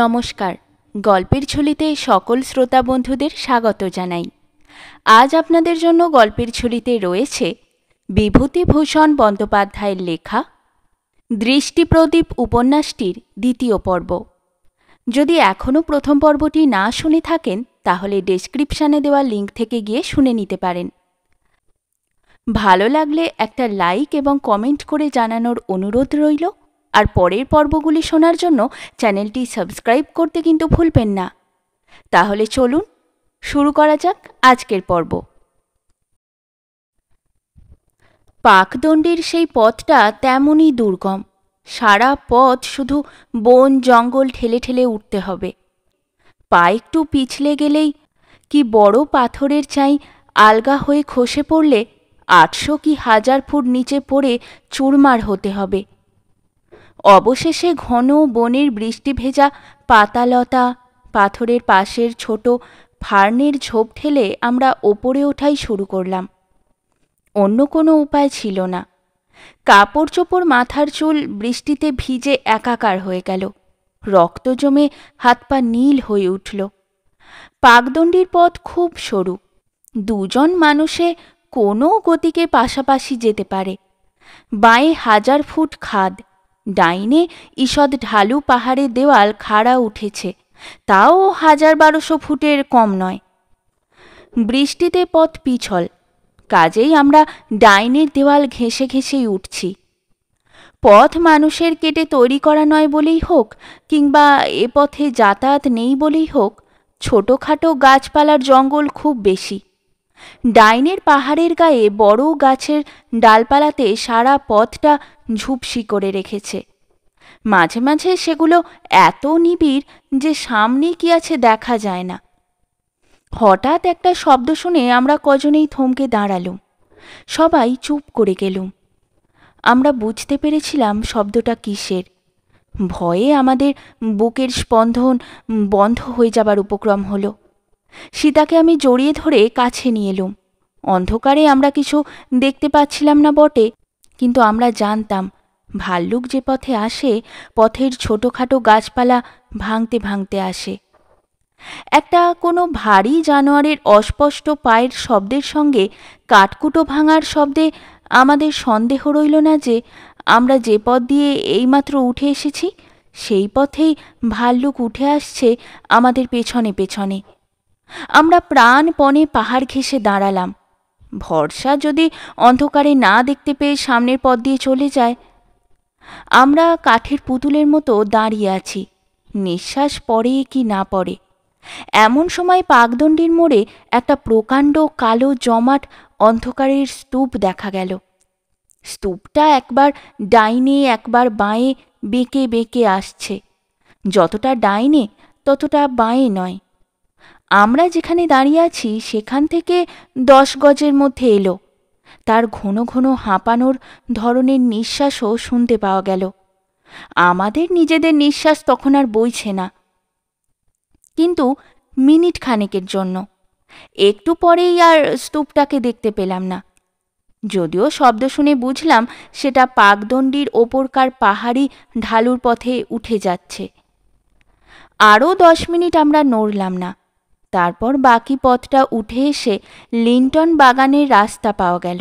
নমস্কার গল্পের ছুলিতে সকল শ্রোতা বন্ধুদের স্বাগত জানাই আজ আপনাদের জন্য গল্পের ছুলিতে রয়েছে বিভূতিভূষণ বন্দ্যোপাধ্যায়ের লেখা দৃষ্টিপ্রদীপ উপন্যাসটির দ্বিতীয় পর্ব যদি এখনও প্রথম পর্বটি না শুনে থাকেন তাহলে ডেসক্রিপশানে দেওয়া লিঙ্ক থেকে গিয়ে শুনে নিতে পারেন ভালো লাগলে একটা লাইক এবং কমেন্ট করে জানানোর অনুরোধ রইল আর পরের পর্বগুলি শোনার জন্য চ্যানেলটি সাবস্ক্রাইব করতে কিন্তু ভুলবেন না তাহলে চলুন শুরু করা যাক আজকের পর্ব পাকদণ্ডের সেই পথটা তেমনই দুর্গম সারা পথ শুধু বন জঙ্গল ঠেলে ঠেলে উঠতে হবে পা একটু পিছলে গেলেই কি বড় পাথরের চাই আলগা হয়ে খসে পড়লে আটশো কি হাজার ফুট নিচে পড়ে চুরমার হতে হবে অবশেষে ঘন বনের বৃষ্টি ভেজা পাতালতা পাথরের পাশের ছোট ফার্নের ঝোপ ঠেলে আমরা ওপরে ওঠাই শুরু করলাম অন্য কোনো উপায় ছিল না কাপড় চোপড় মাথার চুল বৃষ্টিতে ভিজে একাকার হয়ে গেল রক্ত জমে হাত পা নীল হয়ে উঠল পাকদণ্ডির পথ খুব সরু দুজন মানুষে কোনো গতিকে পাশাপাশি যেতে পারে বাঁয়ে হাজার ফুট খাদ ডাইনে ঈষৎ ঢালু পাহাড়ে দেওয়াল খাড়া উঠেছে তাও হাজার বারোশো ফুটের কম নয় বৃষ্টিতে পথ পিছল কাজেই আমরা ডাইনের দেওয়াল ঘেঁষে ঘেঁষেই উঠছি পথ মানুষের কেটে তৈরি করা নয় বলেই হোক কিংবা এ পথে যাতায়াত নেই বলেই হোক ছোটোখাটো গাছপালার জঙ্গল খুব বেশি ডাইনের পাহাড়ের গায়ে বড় গাছের ডালপালাতে সারা পথটা ঝুপসি করে রেখেছে মাঝে মাঝে সেগুলো এত নিবিড় যে সামনে কি আছে দেখা যায় না হঠাৎ একটা শব্দ শুনে আমরা কজনেই থমকে দাঁড়ালুম সবাই চুপ করে গেলুম আমরা বুঝতে পেরেছিলাম শব্দটা কিসের ভয়ে আমাদের বুকের স্পন্ধন বন্ধ হয়ে যাবার উপক্রম হলো সীতাকে আমি জড়িয়ে ধরে কাছে নিয়ে এলুম অন্ধকারে আমরা কিছু দেখতে পাচ্ছিলাম না বটে কিন্তু আমরা জানতাম ভাল্লুক যে পথে আসে পথের ছোটোখাটো গাছপালা ভাঙতে ভাঙতে আসে একটা কোনো ভারী জানোয়ারের অস্পষ্ট পায়ের শব্দের সঙ্গে কাঠকুটো ভাঙার শব্দে আমাদের সন্দেহ রইল না যে আমরা যে পথ দিয়ে এইমাত্র উঠে এসেছি সেই পথেই ভাল্লুক উঠে আসছে আমাদের পেছনে পেছনে আমরা প্রাণপণে পাহাড় ঘেঁষে দাঁড়ালাম ভরসা যদি অন্ধকারে না দেখতে পেয়ে সামনের পথ দিয়ে চলে যায় আমরা কাঠের পুতুলের মতো দাঁড়িয়ে আছি নিঃশ্বাস পড়ে কি না পড়ে এমন সময় পাকদণ্ডির মোড়ে একটা প্রকাণ্ড কালো জমাট অন্ধকারের স্তূপ দেখা গেল স্তূপটা একবার ডাইনে একবার বাঁয়ে বেঁকে বেঁকে আসছে যতটা ডাইনে ততটা বাঁয়ে নয় আমরা যেখানে দাঁড়িয়ে আছি সেখান থেকে দশ গজের মধ্যে এলো তার ঘন ঘন হাঁপানোর ধরনের নিঃশ্বাসও শুনতে পাওয়া গেল আমাদের নিজেদের নিঃশ্বাস তখন আর বইছে না কিন্তু মিনিট খানেকের জন্য একটু পরেই আর স্তূপটাকে দেখতে পেলাম না যদিও শব্দ শুনে বুঝলাম সেটা পাকদণ্ডির ওপরকার পাহাড়ি ঢালুর পথে উঠে যাচ্ছে আরও দশ মিনিট আমরা নড়লাম না তারপর বাকি পথটা উঠে এসে লিন্টন বাগানের রাস্তা পাওয়া গেল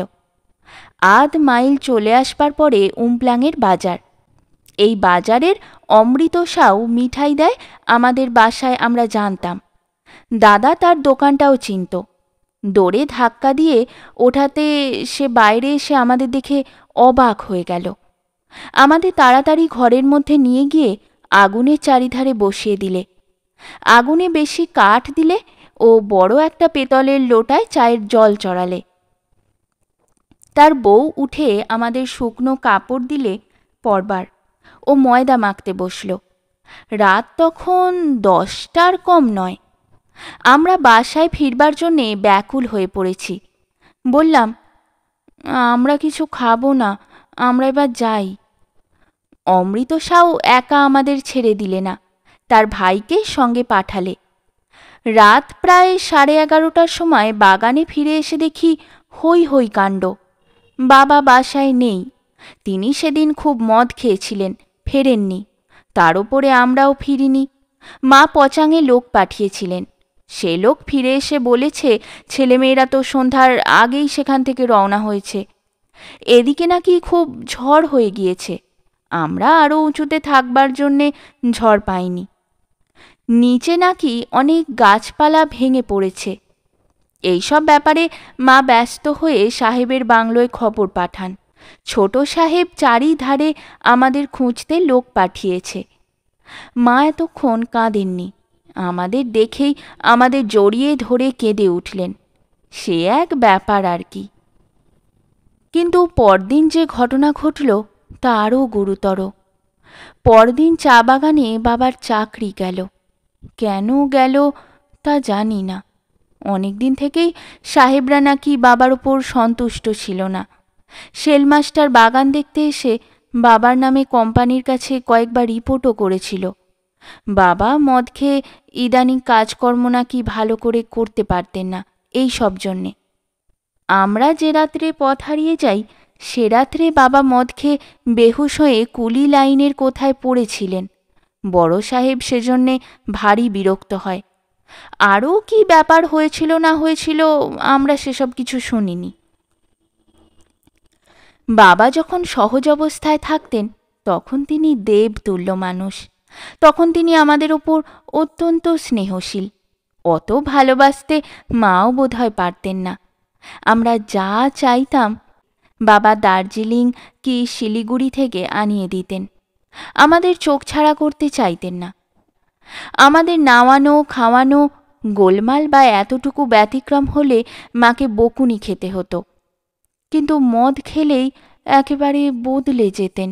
আধ মাইল চলে আসবার পরে উমপ্লাংয়ের বাজার এই বাজারের অমৃত সাউ মিঠাই দেয় আমাদের বাসায় আমরা জানতাম দাদা তার দোকানটাও চিনত দৌড়ে ধাক্কা দিয়ে ওঠাতে সে বাইরে এসে আমাদের দেখে অবাক হয়ে গেল আমাদের তাড়াতাড়ি ঘরের মধ্যে নিয়ে গিয়ে আগুনের চারিধারে বসিয়ে দিলে আগুনে বেশি কাঠ দিলে ও বড় একটা পেতলের লোটায় চায়ের জল চড়ালে তার বউ উঠে আমাদের শুকনো কাপড় দিলে পরবার ও ময়দা মাখতে বসল রাত তখন দশটার কম নয় আমরা বাসায় ফিরবার জন্যে ব্যাকুল হয়ে পড়েছি বললাম আমরা কিছু খাবো না আমরা এবার যাই অমৃত সাউ একা আমাদের ছেড়ে দিলে না তার ভাইকে সঙ্গে পাঠালে রাত প্রায় সাড়ে এগারোটার সময় বাগানে ফিরে এসে দেখি হই হই কাণ্ড বাবা বাসায় নেই তিনি সেদিন খুব মদ খেয়েছিলেন ফেরেননি তার ওপরে আমরাও ফিরিনি মা পচাঙে লোক পাঠিয়েছিলেন সে লোক ফিরে এসে বলেছে ছেলেমেয়েরা তো সন্ধ্যার আগেই সেখান থেকে রওনা হয়েছে এদিকে নাকি খুব ঝড় হয়ে গিয়েছে আমরা আরও উঁচুতে থাকবার জন্যে ঝড় পাইনি নিচে নাকি অনেক গাছপালা ভেঙে পড়েছে এইসব ব্যাপারে মা ব্যস্ত হয়ে সাহেবের বাংলোয় খবর পাঠান ছোট সাহেব চারিধারে আমাদের খুঁজতে লোক পাঠিয়েছে মা এতক্ষণ কাঁদেননি আমাদের দেখেই আমাদের জড়িয়ে ধরে কেঁদে উঠলেন সে এক ব্যাপার আর কি কিন্তু পরদিন যে ঘটনা ঘটল তা আরও গুরুতর পরদিন চা বাগানে বাবার চাকরি গেল কেন গেল তা জানি না অনেক দিন থেকেই সাহেবরা নাকি বাবার ওপর সন্তুষ্ট ছিল না শেলমাস্টার বাগান দেখতে এসে বাবার নামে কোম্পানির কাছে কয়েকবার রিপোর্টও করেছিল বাবা মদ খেয়ে ইদানিং কাজকর্ম নাকি ভালো করে করতে পারতেন না এই সব জন্যে আমরা যে রাত্রে পথ হারিয়ে যাই সে রাত্রে বাবা মদ খেয়ে বেহুশ হয়ে কুলি লাইনের কোথায় পড়েছিলেন বড় সাহেব সেজন্যে ভারী বিরক্ত হয় আরও কি ব্যাপার হয়েছিল না হয়েছিল আমরা সেসব কিছু শুনিনি বাবা যখন সহজ অবস্থায় থাকতেন তখন তিনি দেবতুল্য মানুষ তখন তিনি আমাদের ওপর অত্যন্ত স্নেহশীল অত ভালোবাসতে মাও বোধহয় পারতেন না আমরা যা চাইতাম বাবা দার্জিলিং কি শিলিগুড়ি থেকে আনিয়ে দিতেন আমাদের চোখ ছাড়া করতে চাইতেন না আমাদের নাওয়ানো খাওয়ানো গোলমাল বা এতটুকু ব্যতিক্রম হলে মাকে বকুনি খেতে হতো কিন্তু মদ খেলেই একেবারে বদলে যেতেন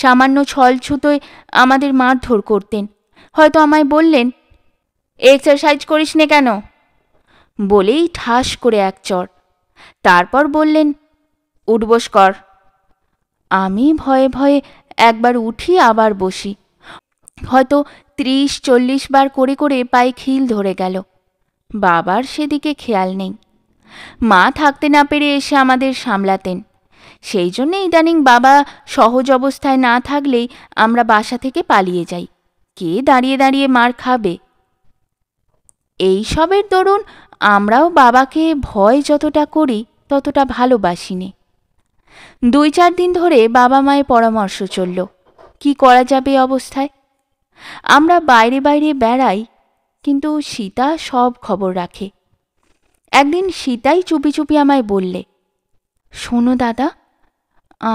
সামান্য ছলছুতোয় আমাদের মারধর করতেন হয়তো আমায় বললেন এক্সারসাইজ করিস নে কেন বলেই ঠাস করে এক চর তারপর বললেন উঠবস কর আমি ভয়ে ভয়ে একবার উঠি আবার বসি হয়তো ত্রিশ চল্লিশ বার করে করে পায়ে খিল ধরে গেল বাবার সেদিকে খেয়াল নেই মা থাকতে না পেরে এসে আমাদের সামলাতেন সেই জন্যে ইদানিং বাবা সহজ অবস্থায় না থাকলেই আমরা বাসা থেকে পালিয়ে যাই কে দাঁড়িয়ে দাঁড়িয়ে মার খাবে এই সবের দরুন আমরাও বাবাকে ভয় যতটা করি ততটা ভালোবাসিনি দুই চার দিন ধরে বাবা মায়ের পরামর্শ চলল কি করা যাবে অবস্থায় আমরা বাইরে বাইরে বেড়াই কিন্তু সীতা সব খবর রাখে একদিন সীতাই চুপি চুপি আমায় বললে শোনো দাদা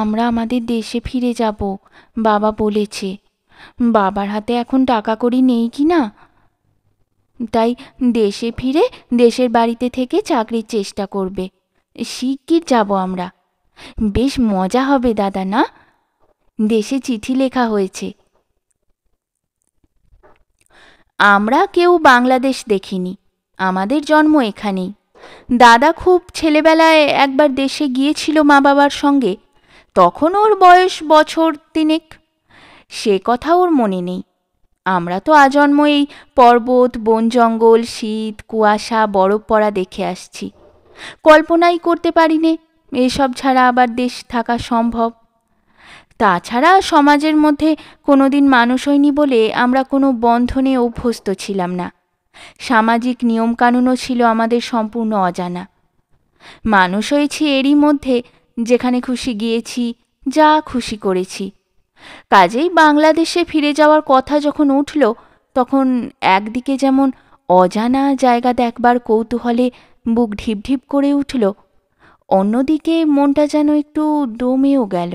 আমরা আমাদের দেশে ফিরে যাব বাবা বলেছে বাবার হাতে এখন টাকা করি নেই কি না তাই দেশে ফিরে দেশের বাড়িতে থেকে চাকরির চেষ্টা করবে শিগগির যাব আমরা বেশ মজা হবে দাদা না দেশে চিঠি লেখা হয়েছে আমরা কেউ বাংলাদেশ দেখিনি আমাদের জন্ম এখানেই দাদা খুব ছেলেবেলায় একবার দেশে গিয়েছিল মা বাবার সঙ্গে তখন ওর বয়স বছর তিনেক সে কথা ওর মনে নেই আমরা তো আজন্ম এই পর্বত বন জঙ্গল শীত কুয়াশা বরফ পড়া দেখে আসছি কল্পনাই করতে পারিনে এসব ছাড়া আবার দেশ থাকা সম্ভব তাছাড়া সমাজের মধ্যে কোনো দিন মানুষ হয়নি বলে আমরা কোনো বন্ধনে অভ্যস্ত ছিলাম না সামাজিক নিয়মকানুনও ছিল আমাদের সম্পূর্ণ অজানা মানুষ হয়েছি এরই মধ্যে যেখানে খুশি গিয়েছি যা খুশি করেছি কাজেই বাংলাদেশে ফিরে যাওয়ার কথা যখন উঠল তখন একদিকে যেমন অজানা জায়গা দেখবার কৌতূহলে বুক ঢিপ ঢিপ করে উঠল অন্যদিকে মনটা যেন একটু দমেও গেল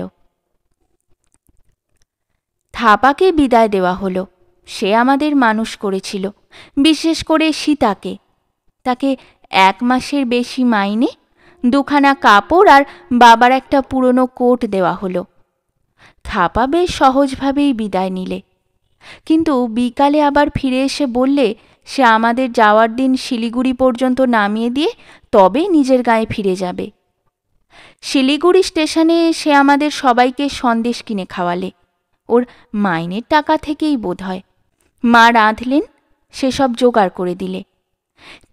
থাপাকে বিদায় দেওয়া হলো সে আমাদের মানুষ করেছিল বিশেষ করে সীতাকে তাকে এক মাসের বেশি মাইনে দুখানা কাপড় আর বাবার একটা পুরনো কোট দেওয়া হলো থাপা বেশ সহজভাবেই বিদায় নিলে কিন্তু বিকালে আবার ফিরে এসে বললে সে আমাদের যাওয়ার দিন শিলিগুড়ি পর্যন্ত নামিয়ে দিয়ে তবে নিজের গায়ে ফিরে যাবে শিলিগুড়ি স্টেশনে সে আমাদের সবাইকে সন্দেশ কিনে খাওয়ালে ওর মাইনের টাকা থেকেই বোধ হয় মা রাঁধলেন সেসব জোগাড় করে দিলে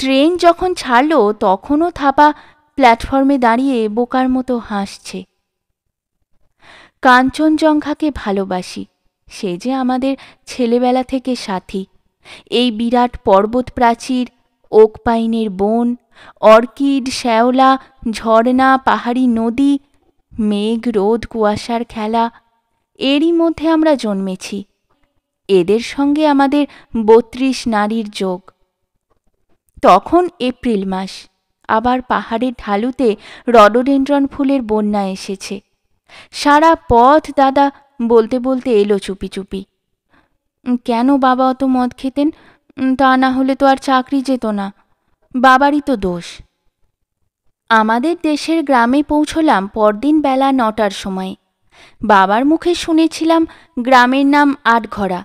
ট্রেন যখন ছাড়ল তখনও থাপা প্ল্যাটফর্মে দাঁড়িয়ে বোকার মতো হাসছে কাঞ্চনজঙ্ঘাকে ভালোবাসি সে যে আমাদের ছেলেবেলা থেকে সাথী এই বিরাট পর্বত প্রাচীর ওক পাইনের বন অর্কিড শ্যাওলা ঝর্ণা পাহাড়ি নদী মেঘ রোদ কুয়াশার খেলা এরই মধ্যে আমরা জন্মেছি এদের সঙ্গে আমাদের বত্রিশ নারীর যোগ তখন এপ্রিল মাস আবার পাহাড়ের ঢালুতে রডোডেন্ড্রন ফুলের বন্যা এসেছে সারা পথ দাদা বলতে বলতে এলো চুপি চুপি কেন বাবা অত মদ খেতেন তা না হলে তো আর চাকরি যেত না বাবারই তো দোষ আমাদের দেশের গ্রামে পৌঁছলাম পরদিন বেলা নটার সময় বাবার মুখে শুনেছিলাম গ্রামের নাম আটঘরা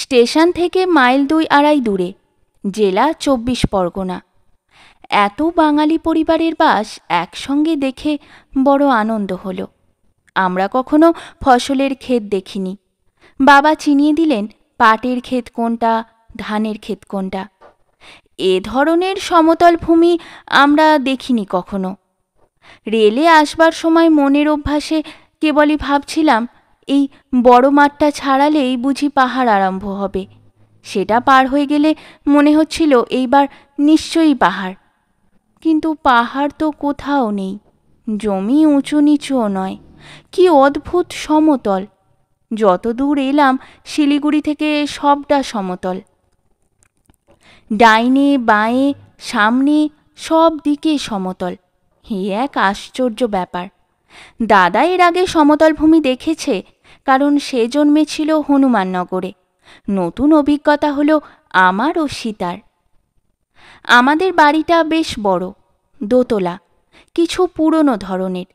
স্টেশন থেকে মাইল দুই আড়াই দূরে জেলা চব্বিশ পরগনা এত বাঙালি পরিবারের বাস একসঙ্গে দেখে বড় আনন্দ হলো আমরা কখনো ফসলের ক্ষেত দেখিনি বাবা চিনিয়ে দিলেন পাটের ক্ষেত কোনটা ধানের ক্ষেত কোনটা এ ধরনের সমতল ভূমি আমরা দেখিনি কখনো রেলে আসবার সময় মনের অভ্যাসে কেবলই ভাবছিলাম এই বড় মাঠটা ছাড়ালেই বুঝি পাহাড় আরম্ভ হবে সেটা পার হয়ে গেলে মনে হচ্ছিল এইবার নিশ্চয়ই পাহাড় কিন্তু পাহাড় তো কোথাও নেই জমি উঁচু নিচুও নয় কি অদ্ভুত সমতল যত দূর এলাম শিলিগুড়ি থেকে সবটা সমতল ডাইনে বাঁয়ে সামনে সব দিকে সমতল হে এক আশ্চর্য ব্যাপার দাদা এর আগে সমতল ভূমি দেখেছে কারণ সে জন্মেছিল হনুমাননগরে নতুন অভিজ্ঞতা হল আমার ও সীতার আমাদের বাড়িটা বেশ বড় দোতলা কিছু পুরনো ধরনের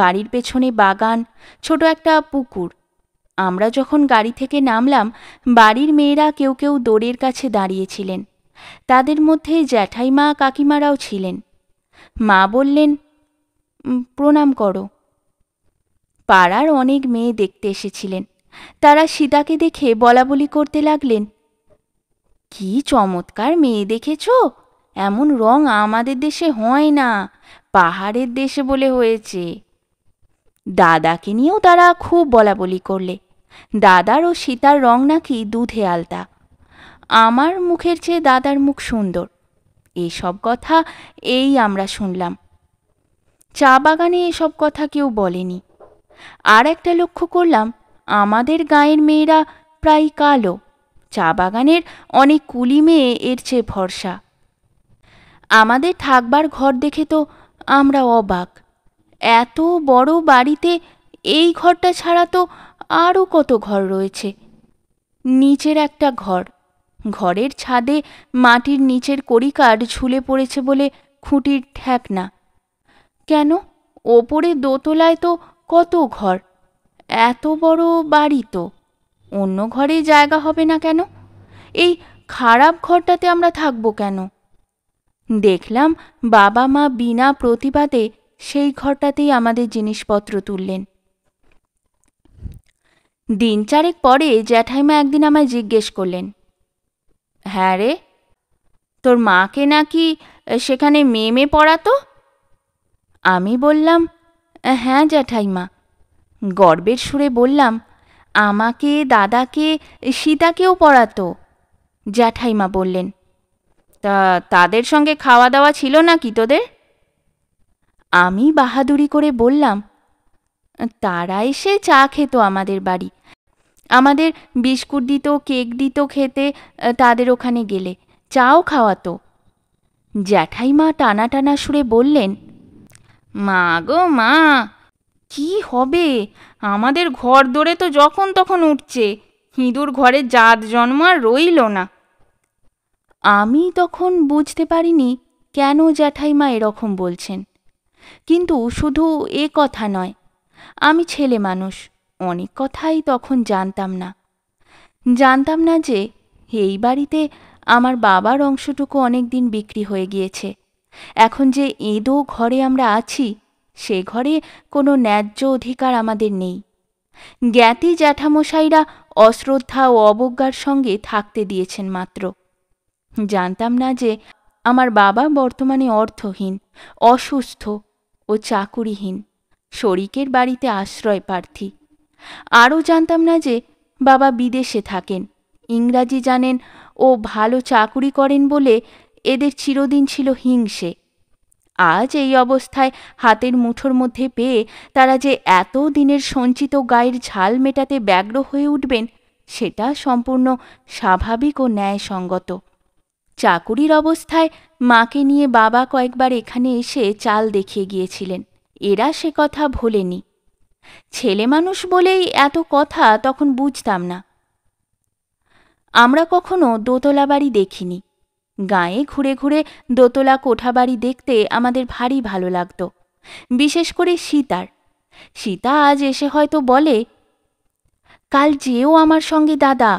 বাড়ির পেছনে বাগান ছোট একটা পুকুর আমরা যখন গাড়ি থেকে নামলাম বাড়ির মেয়েরা কেউ কেউ দোরের কাছে দাঁড়িয়েছিলেন তাদের মধ্যে জ্যাঠাইমা কাকিমারাও ছিলেন মা বললেন প্রণাম করো পাড়ার অনেক মেয়ে দেখতে এসেছিলেন তারা সীতাকে দেখে বলা বলি করতে লাগলেন কি চমৎকার মেয়ে দেখেছ এমন রং আমাদের দেশে হয় না পাহাড়ের দেশে বলে হয়েছে দাদাকে নিয়েও তারা খুব বলা বলি করলে দাদার ও সীতার রং নাকি দুধে আলতা আমার মুখের চেয়ে দাদার মুখ সুন্দর এসব কথা এই আমরা শুনলাম চা বাগানে এসব কথা কেউ বলেনি আর একটা লক্ষ্য করলাম আমাদের গায়ের মেয়েরা প্রায় কালো চা বাগানের অনেক কুলি মেয়ে এর চেয়ে ভরসা আমাদের থাকবার ঘর দেখে তো আমরা অবাক এত বড় বাড়িতে এই ঘরটা ছাড়া তো আরও কত ঘর রয়েছে নিচের একটা ঘর ঘরের ছাদে মাটির নিচের করিকার ঝুলে পড়েছে বলে খুঁটির ঠেক না কেন ওপরে দোতলায় তো কত ঘর এত বড় বাড়ি তো অন্য ঘরে জায়গা হবে না কেন এই খারাপ ঘরটাতে আমরা থাকবো কেন দেখলাম বাবা মা বিনা প্রতিবাদে সেই ঘরটাতেই আমাদের জিনিসপত্র তুললেন দিন চারেক পরে জ্যাঠাইমা একদিন আমায় জিজ্ঞেস করলেন হ্যাঁ রে তোর মাকে নাকি সেখানে মেমে পড়াতো আমি বললাম হ্যাঁ জ্যাঠাইমা গর্বের সুরে বললাম আমাকে দাদাকে সীতাকেও পড়াতো জ্যাঠাইমা বললেন তা তাদের সঙ্গে খাওয়া দাওয়া ছিল নাকি তোদের আমি বাহাদুরি করে বললাম তারা এসে চা খেত আমাদের বাড়ি আমাদের বিস্কুট দিত কেক দিত খেতে তাদের ওখানে গেলে চাও খাওয়াতো জ্যাঠাইমা টানা টানা সুরে বললেন মা গো মা কি হবে আমাদের ঘর দরে তো যখন তখন উঠছে হিঁদুর ঘরে জাত জন্ম আর রইল না আমি তখন বুঝতে পারিনি কেন জ্যাঠাইমা এরকম বলছেন কিন্তু শুধু এ কথা নয় আমি ছেলে মানুষ অনেক কথাই তখন জানতাম না জানতাম না যে এই বাড়িতে আমার বাবার অংশটুকু অনেক দিন বিক্রি হয়ে গিয়েছে এখন যে এঁদো ঘরে আমরা আছি সে ঘরে কোনো ন্যায্য অধিকার আমাদের নেই জ্ঞাতি জ্যাঠামশাইরা অশ্রদ্ধা ও অবজ্ঞার সঙ্গে থাকতে দিয়েছেন মাত্র জানতাম না যে আমার বাবা বর্তমানে অর্থহীন অসুস্থ ও চাকুরিহীন শরিকের বাড়িতে আশ্রয় প্রার্থী আরও জানতাম না যে বাবা বিদেশে থাকেন ইংরাজি জানেন ও ভালো চাকুরি করেন বলে এদের চিরদিন ছিল হিংসে আজ এই অবস্থায় হাতের মুঠোর মধ্যে পেয়ে তারা যে এত দিনের সঞ্চিত গায়ের ঝাল মেটাতে ব্যগ্র হয়ে উঠবেন সেটা সম্পূর্ণ স্বাভাবিক ও ন্যায়সঙ্গত চাকুরির অবস্থায় মাকে নিয়ে বাবা কয়েকবার এখানে এসে চাল দেখিয়ে গিয়েছিলেন এরা সে কথা ভোলেনি ছেলে মানুষ বলেই এত কথা তখন বুঝতাম না আমরা কখনো দোতলা বাড়ি দেখিনি গায়ে ঘুরে ঘুরে দোতলা কোঠা বাড়ি দেখতে আমাদের ভারী ভালো লাগত বিশেষ করে সীতার সীতা আজ এসে হয়তো বলে কাল যেও আমার সঙ্গে দাদা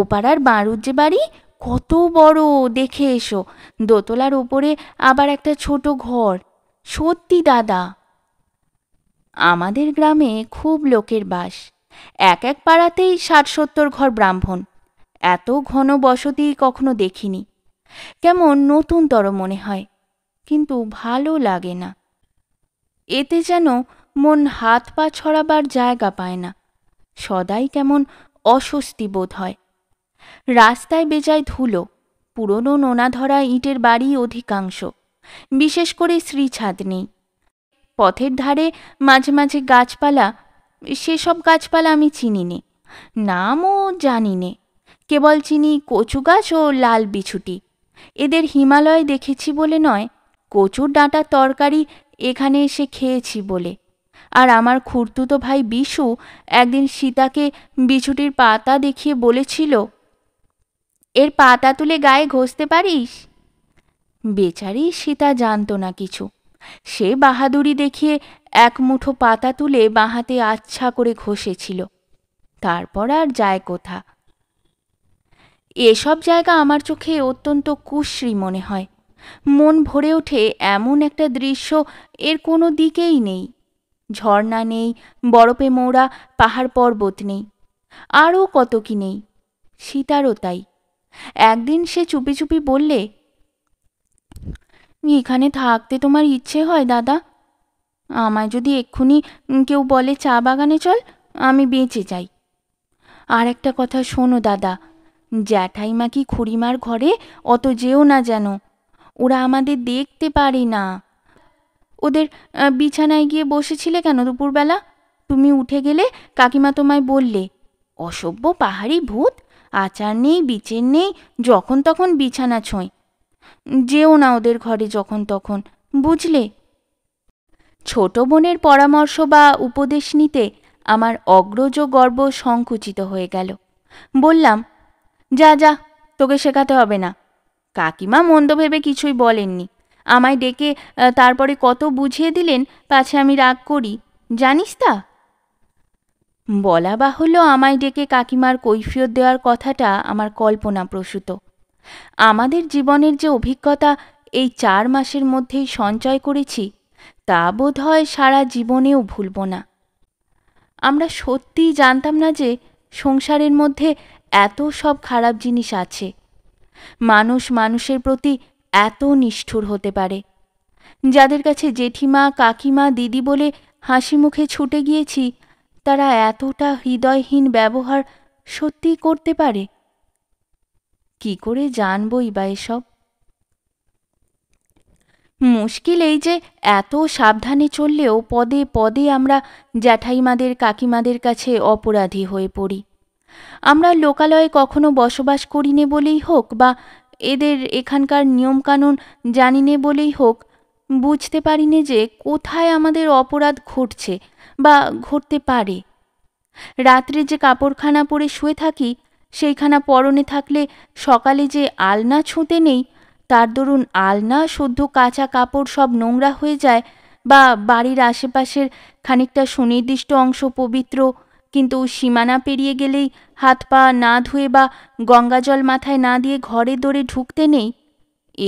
ওপাড়ার পাড়ার যে বাড়ি কত বড় দেখে এসো দোতলার ওপরে আবার একটা ছোট ঘর সত্যি দাদা আমাদের গ্রামে খুব লোকের বাস এক এক পাড়াতেই ষাট সত্তর ঘর ব্রাহ্মণ এত ঘন বসতি কখনো দেখিনি কেমন নতুনতর মনে হয় কিন্তু ভালো লাগে না এতে যেন মন হাত পা ছড়াবার জায়গা পায় না সদাই কেমন অস্বস্তি বোধ হয় রাস্তায় বেজায় ধুলো পুরনো নোনা ধরা ইটের বাড়ি অধিকাংশ বিশেষ করে শ্রীছাদ নেই পথের ধারে মাঝে মাঝে গাছপালা সেসব গাছপালা আমি চিনি নে নামও জানি নে কেবল চিনি কচু গাছ ও লাল বিছুটি এদের হিমালয় দেখেছি বলে নয় কচুর ডাঁটার তরকারি এখানে এসে খেয়েছি বলে আর আমার খুর্তুতো ভাই বিশু একদিন সীতাকে বিছুটির পাতা দেখিয়ে বলেছিল এর পাতা তুলে গায়ে ঘষতে পারিস বেচারি সীতা জানত না কিছু সে বাহাদুরি দেখিয়ে এক মুঠো পাতা তুলে বাঁহাতে আচ্ছা করে ঘষেছিল তারপর আর যায় কোথা এসব জায়গা আমার চোখে অত্যন্ত কুশ্রী মনে হয় মন ভরে ওঠে এমন একটা দৃশ্য এর কোনো দিকেই নেই ঝর্ণা নেই বরফে মোড়া পাহাড় পর্বত নেই আরও কত কি নেই সীতারও তাই একদিন সে চুপি চুপি বললে এখানে থাকতে তোমার ইচ্ছে হয় দাদা আমায় যদি এক্ষুনি কেউ বলে চা বাগানে চল আমি বেঁচে যাই আর একটা কথা শোনো দাদা জ্যাঠাইমা কি খুড়িমার ঘরে অত যেও না যেন ওরা আমাদের দেখতে পারে না ওদের বিছানায় গিয়ে বসেছিলে কেন দুপুরবেলা তুমি উঠে গেলে কাকিমা তোমায় বললে অসভ্য পাহাড়ি ভূত আচার নেই বিচের নেই যখন তখন বিছানা ছোঁয় যেও না ওদের ঘরে যখন তখন বুঝলে ছোট বোনের পরামর্শ বা উপদেশ নিতে আমার অগ্রজ গর্ব সংকুচিত হয়ে গেল বললাম যা যা তোকে শেখাতে হবে না কাকিমা মন্দ ভেবে কিছুই বলেননি আমায় ডেকে তারপরে কত বুঝিয়ে দিলেন পাছে আমি রাগ করি জানিস তা বলা বাহুল্য আমায় ডেকে কাকিমার কৈফিয়ত দেওয়ার কথাটা আমার কল্পনা প্রসূত আমাদের জীবনের যে অভিজ্ঞতা এই চার মাসের মধ্যেই সঞ্চয় করেছি তা বোধ হয় সারা জীবনেও ভুলব না আমরা সত্যিই জানতাম না যে সংসারের মধ্যে এত সব খারাপ জিনিস আছে মানুষ মানুষের প্রতি এত নিষ্ঠুর হতে পারে যাদের কাছে জেঠিমা কাকিমা দিদি বলে হাসি মুখে ছুটে গিয়েছি তারা এতটা হৃদয়হীন ব্যবহার সত্যি করতে পারে কি করে জানবই বা এসব মুশকিল এই যে এত সাবধানে চললেও পদে পদে আমরা জ্যাঠাইমাদের কাকিমাদের কাছে অপরাধী হয়ে পড়ি আমরা লোকালয়ে কখনো বসবাস নে বলেই হোক বা এদের এখানকার নিয়মকানুন জানি নে বলেই হোক বুঝতে পারিনে যে কোথায় আমাদের অপরাধ ঘটছে বা ঘটতে পারে রাত্রে যে কাপড়খানা পরে শুয়ে থাকি সেইখানা পরনে থাকলে সকালে যে আলনা ছুঁতে নেই তার দরুন আলনা শুদ্ধ কাঁচা কাপড় সব নোংরা হয়ে যায় বা বাড়ির আশেপাশের খানিকটা সুনির্দিষ্ট অংশ পবিত্র কিন্তু সীমানা পেরিয়ে গেলেই হাত পা না ধুয়ে বা গঙ্গাজল মাথায় না দিয়ে ঘরে দরে ঢুকতে নেই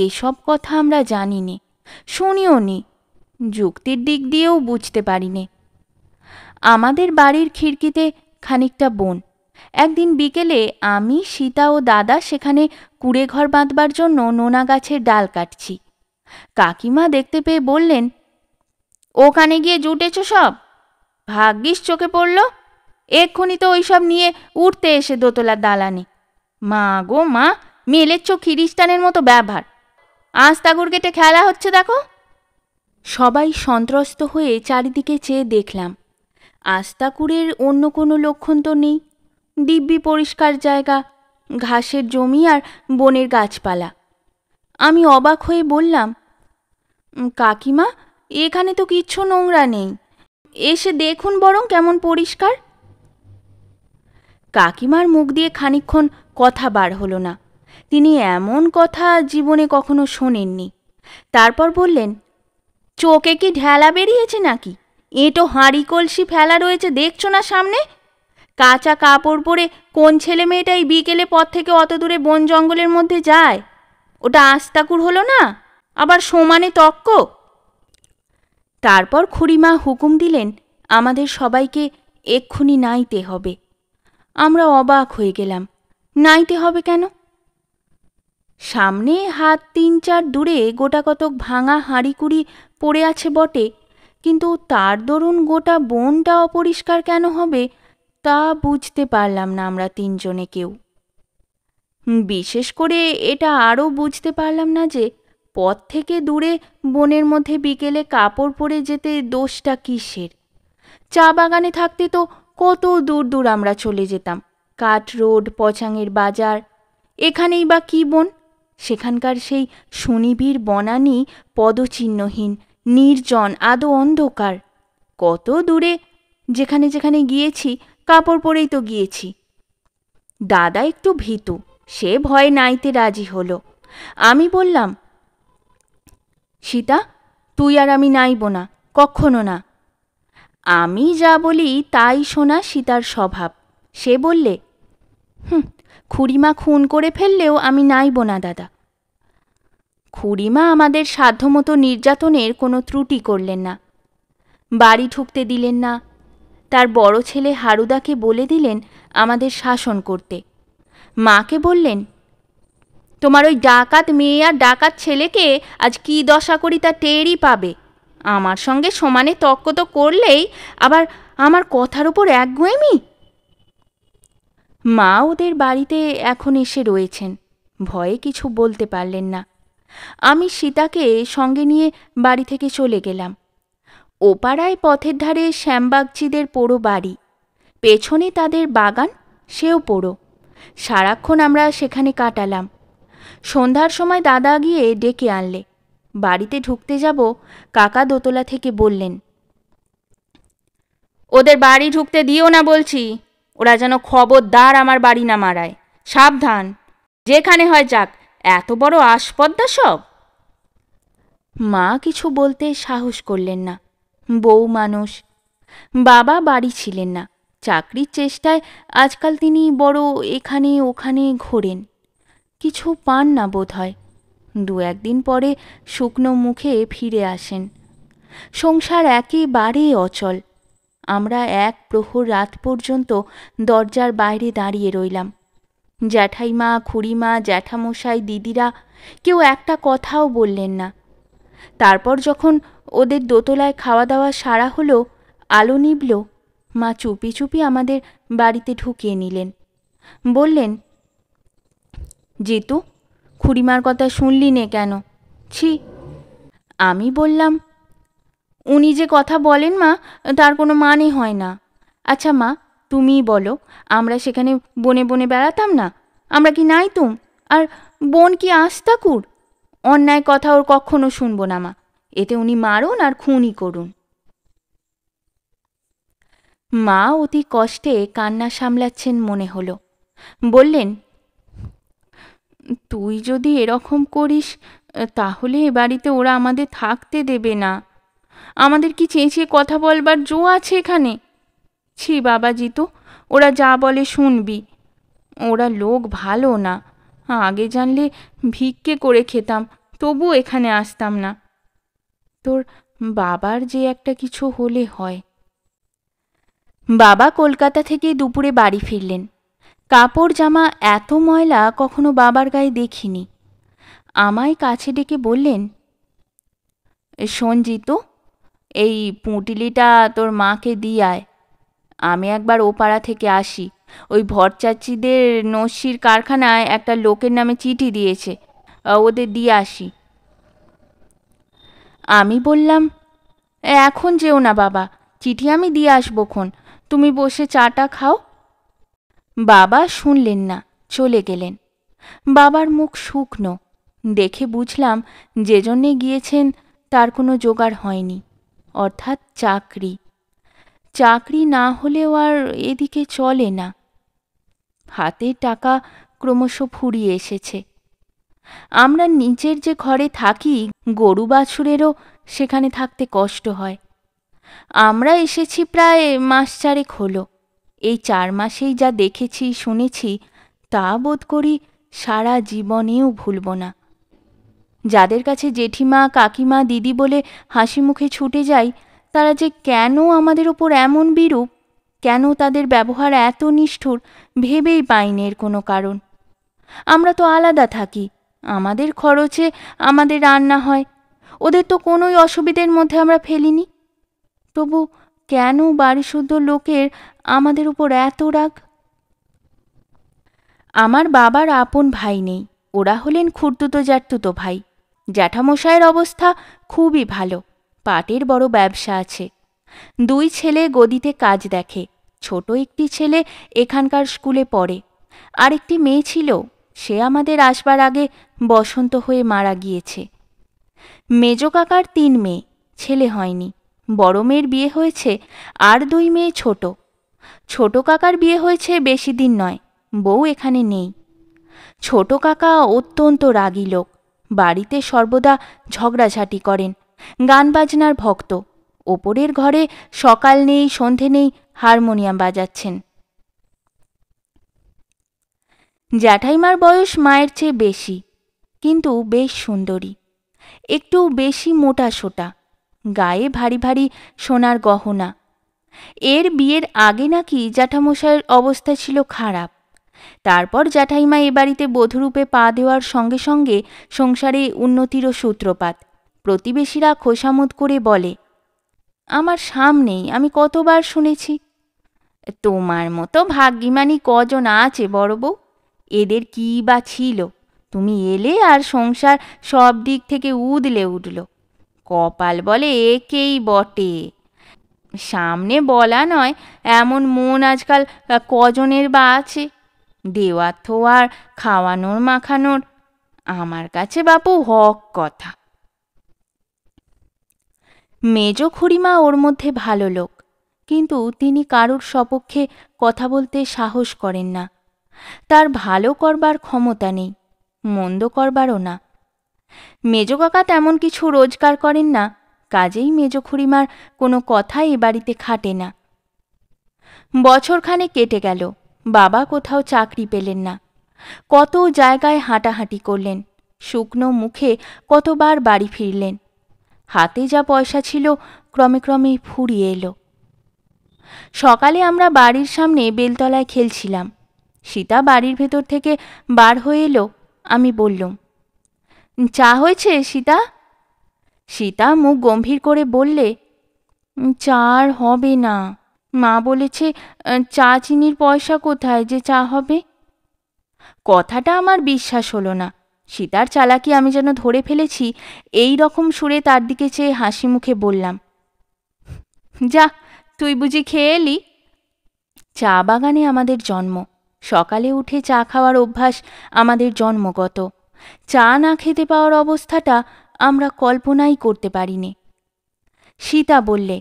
এসব কথা আমরা জানি জানিনি শুনিও নি যুক্তির দিক দিয়েও বুঝতে পারিনি আমাদের বাড়ির খিড়কিতে খানিকটা বোন একদিন বিকেলে আমি সীতা ও দাদা সেখানে কুড়ে ঘর বাঁধবার জন্য নোনা গাছের ডাল কাটছি কাকিমা দেখতে পেয়ে বললেন ওখানে গিয়ে জুটেছ সব ভাগ্যিস চোখে পড়ল এক্ষুনি তো ওইসব নিয়ে উঠতে এসে দোতলার দালানে মা গো মা মেলেচ্ছ খিরিস্তানের মতো ব্যবহার আজ তাগুর কেটে খেলা হচ্ছে দেখো সবাই সন্ত্রস্ত হয়ে চারিদিকে চেয়ে দেখলাম আস্তাকুরের অন্য কোনো লক্ষণ তো নেই দিব্যি পরিষ্কার জায়গা ঘাসের জমি আর বনের গাছপালা আমি অবাক হয়ে বললাম কাকিমা এখানে তো কিচ্ছু নোংরা নেই এসে দেখুন বরং কেমন পরিষ্কার কাকিমার মুখ দিয়ে খানিক্ষণ কথা বার হলো না তিনি এমন কথা জীবনে কখনো শোনেননি তারপর বললেন চোখে কি ঢেলা বেরিয়েছে নাকি এঁটো হাঁড়ি কলসি ফেলা রয়েছে দেখছো না সামনে কাঁচা কাপড় পরে কোন ছেলে মেয়েটাই বিকেলে পথ থেকে অত দূরে বন জঙ্গলের মধ্যে যায় ওটা আস্তাকুর হলো না আবার সমানে তক্ক তারপর খুড়িমা হুকুম দিলেন আমাদের সবাইকে এক্ষুনি নাইতে হবে আমরা অবাক হয়ে গেলাম নাইতে হবে কেন সামনে হাত তিন চার দূরে গোটা কতক ভাঙা হাঁড়িকুড়ি পড়ে আছে বটে কিন্তু তার দরুন গোটা বনটা অপরিষ্কার কেন হবে তা বুঝতে পারলাম না আমরা তিনজনে কেউ বিশেষ করে এটা আরও বুঝতে পারলাম না যে পথ থেকে দূরে বনের মধ্যে বিকেলে কাপড় পরে যেতে দোষটা কিসের চা বাগানে থাকতে তো কত দূর দূর আমরা চলে যেতাম কাঠ রোড পচাঙের বাজার এখানেই বা কী বন সেখানকার সেই সুনিবিড় বনানি পদচিহ্নহীন নির্জন আদো অন্ধকার কত দূরে যেখানে যেখানে গিয়েছি কাপড় পরেই তো গিয়েছি দাদা একটু ভীতু সে ভয়ে নাইতে রাজি হলো আমি বললাম সীতা তুই আর আমি নাইব না কখনো না আমি যা বলি তাই শোনা সীতার স্বভাব সে বললে হুম খুড়িমা খুন করে ফেললেও আমি নাইব না দাদা খুড়িমা আমাদের সাধ্যমতো নির্যাতনের কোনো ত্রুটি করলেন না বাড়ি ঠুকতে দিলেন না তার বড় ছেলে হারুদাকে বলে দিলেন আমাদের শাসন করতে মাকে বললেন তোমার ওই ডাকাত মেয়ে আর ডাকাত ছেলেকে আজ কি দশা করি তা টেরই পাবে আমার সঙ্গে সমানে তক্ক তো করলেই আবার আমার কথার উপর একগুয়েমি মা ওদের বাড়িতে এখন এসে রয়েছেন ভয়ে কিছু বলতে পারলেন না আমি সীতাকে সঙ্গে নিয়ে বাড়ি থেকে চলে গেলাম ওপাড়ায় পথের ধারে শ্যামবাগচিদের পোড়ো বাড়ি পেছনে তাদের বাগান সেও পোড়ো সারাক্ষণ আমরা সেখানে কাটালাম সন্ধ্যার সময় দাদা গিয়ে ডেকে আনলে বাড়িতে ঢুকতে যাব কাকা দোতলা থেকে বললেন ওদের বাড়ি ঢুকতে দিও না বলছি ওরা যেন খবরদার আমার বাড়ি না মারায় সাবধান যেখানে হয় যাক এত বড় আসপদ্দা সব মা কিছু বলতে সাহস করলেন না বউ মানুষ বাবা বাড়ি ছিলেন না চাকরির চেষ্টায় আজকাল তিনি বড় এখানে ওখানে ঘোরেন কিছু পান না বোধ হয় দু একদিন পরে শুকনো মুখে ফিরে আসেন সংসার একেবারে অচল আমরা এক প্রহর রাত পর্যন্ত দরজার বাইরে দাঁড়িয়ে রইলাম জ্যাঠাইমা খুড়িমা জ্যাঠামশাই দিদিরা কেউ একটা কথাও বললেন না তারপর যখন ওদের দোতলায় খাওয়া দাওয়া সারা হলো আলো নিবল মা চুপি চুপি আমাদের বাড়িতে ঢুকিয়ে নিলেন বললেন জিতু খুড়িমার কথা শুনলি নে কেন ছি আমি বললাম উনি যে কথা বলেন মা তার কোনো মানে হয় না আচ্ছা মা তুমিই বলো আমরা সেখানে বনে বনে বেড়াতাম না আমরা কি নাই তুম আর বোন কি আস্তাকুর অন্যায় কথা ওর কখনো শুনবো না মা এতে উনি মারুন আর খুনই করুন মা অতি কষ্টে কান্না সামলাচ্ছেন মনে হলো বললেন তুই যদি এরকম করিস তাহলে এ বাড়িতে ওরা আমাদের থাকতে দেবে না আমাদের কি চেঁচিয়ে কথা বলবার জো আছে এখানে ছি বাবাজি তো ওরা যা বলে শুনবি ওরা লোক ভালো না আগে জানলে ভিক্ষে করে খেতাম তবু এখানে আসতাম না তোর বাবার যে একটা কিছু হলে হয় বাবা কলকাতা থেকে দুপুরে বাড়ি ফিরলেন কাপড় জামা এত ময়লা কখনো বাবার গায়ে দেখিনি আমায় কাছে ডেকে বললেন সঞ্জিত এই পুঁটলিটা তোর মাকে দিয়ে আয় আমি একবার ওপাড়া থেকে আসি ওই ভরচাচিদের নস্যির কারখানায় একটা লোকের নামে চিঠি দিয়েছে ওদের দিয়ে আসি আমি বললাম এখন যেও না বাবা চিঠি আমি দিয়ে আসবো খন তুমি বসে চাটা খাও বাবা শুনলেন না চলে গেলেন বাবার মুখ শুকনো দেখে বুঝলাম যে জন্যে গিয়েছেন তার কোনো জোগাড় হয়নি অর্থাৎ চাকরি চাকরি না হলেও আর এদিকে চলে না হাতে টাকা ক্রমশ ফুরিয়ে এসেছে আমরা নিচের যে ঘরে থাকি গরু বাছুরেরও সেখানে থাকতে কষ্ট হয় আমরা এসেছি প্রায় মাস চারেক হলো এই চার মাসেই যা দেখেছি শুনেছি তা বোধ করি সারা জীবনেও ভুলব না যাদের কাছে জেঠিমা কাকিমা দিদি বলে হাসি মুখে ছুটে যাই তারা যে কেন আমাদের ওপর এমন বিরূপ কেন তাদের ব্যবহার এত নিষ্ঠুর ভেবেই পাইনি এর কোনো কারণ আমরা তো আলাদা থাকি আমাদের খরচে আমাদের রান্না হয় ওদের তো কোনোই অসুবিধের মধ্যে আমরা ফেলিনি তবু কেন বাড়িশুদ্ধ লোকের আমাদের উপর এত রাগ আমার বাবার আপন ভাই নেই ওরা হলেন খুর্তুতো জাটতুতো ভাই জ্যাঠামশায়ের অবস্থা খুবই ভালো পাটের বড় ব্যবসা আছে দুই ছেলে গদিতে কাজ দেখে ছোট একটি ছেলে এখানকার স্কুলে পড়ে আর একটি মেয়ে ছিল সে আমাদের আসবার আগে বসন্ত হয়ে মারা গিয়েছে মেজ কাকার তিন মেয়ে ছেলে হয়নি বড় মেয়ের বিয়ে হয়েছে আর দুই মেয়ে ছোট ছোট কাকার বিয়ে হয়েছে বেশি দিন নয় বউ এখানে নেই ছোট কাকা অত্যন্ত রাগী লোক বাড়িতে সর্বদা ঝগড়াঝাটি করেন গান বাজনার ভক্ত ওপরের ঘরে সকাল নেই সন্ধে নেই হারমোনিয়াম বাজাচ্ছেন জ্যাঠাইমার বয়স মায়ের চেয়ে বেশি কিন্তু বেশ সুন্দরী একটু বেশি মোটা সোটা গায়ে ভারী ভারী সোনার গহনা এর বিয়ের আগে নাকি জ্যাঠামশাইয়ের অবস্থা ছিল খারাপ তারপর জ্যাঠাইমা এ বাড়িতে বধূরূপে পা দেওয়ার সঙ্গে সঙ্গে সংসারে উন্নতিরও সূত্রপাত প্রতিবেশীরা খোসামত করে বলে আমার সামনেই আমি কতবার শুনেছি তোমার মতো ভাগ্যিমানি কজন আছে বড় বউ এদের কী বা ছিল তুমি এলে আর সংসার সব দিক থেকে উদলে উঠল কপাল বলে একেই বটে সামনে বলা নয় এমন মন আজকাল কজনের বা আছে দেওয়ার থোয়ার খাওয়ানোর মাখানোর আমার কাছে বাপু হক কথা মেজ খুড়িমা ওর মধ্যে ভালো লোক কিন্তু তিনি কারুর সপক্ষে কথা বলতে সাহস করেন না তার ভালো করবার ক্ষমতা নেই মন্দ করবারও না মেজকাকা তেমন কিছু রোজগার করেন না কাজেই মেজ কোনো কথা এ বাড়িতে খাটে না বছরখানে কেটে গেল বাবা কোথাও চাকরি পেলেন না কত জায়গায় হাঁটাহাঁটি করলেন শুকনো মুখে কতবার বাড়ি ফিরলেন হাতে যা পয়সা ছিল ক্রমে ক্রমে ফুরিয়ে এলো সকালে আমরা বাড়ির সামনে বেলতলায় খেলছিলাম সীতা বাড়ির ভেতর থেকে বার হয়ে এলো আমি বললুম চা হয়েছে সীতা সীতা মুখ গম্ভীর করে বললে চা আর হবে না মা বলেছে চা চিনির পয়সা কোথায় যে চা হবে কথাটা আমার বিশ্বাস হলো না সীতার চালাকি আমি যেন ধরে ফেলেছি এই রকম সুরে তার দিকে চেয়ে হাসি মুখে বললাম যা তুই বুঝি খেয়ে এলি চা বাগানে আমাদের জন্ম সকালে উঠে চা খাওয়ার অভ্যাস আমাদের জন্মগত চা না খেতে পাওয়ার অবস্থাটা আমরা কল্পনাই করতে পারিনি সীতা বললে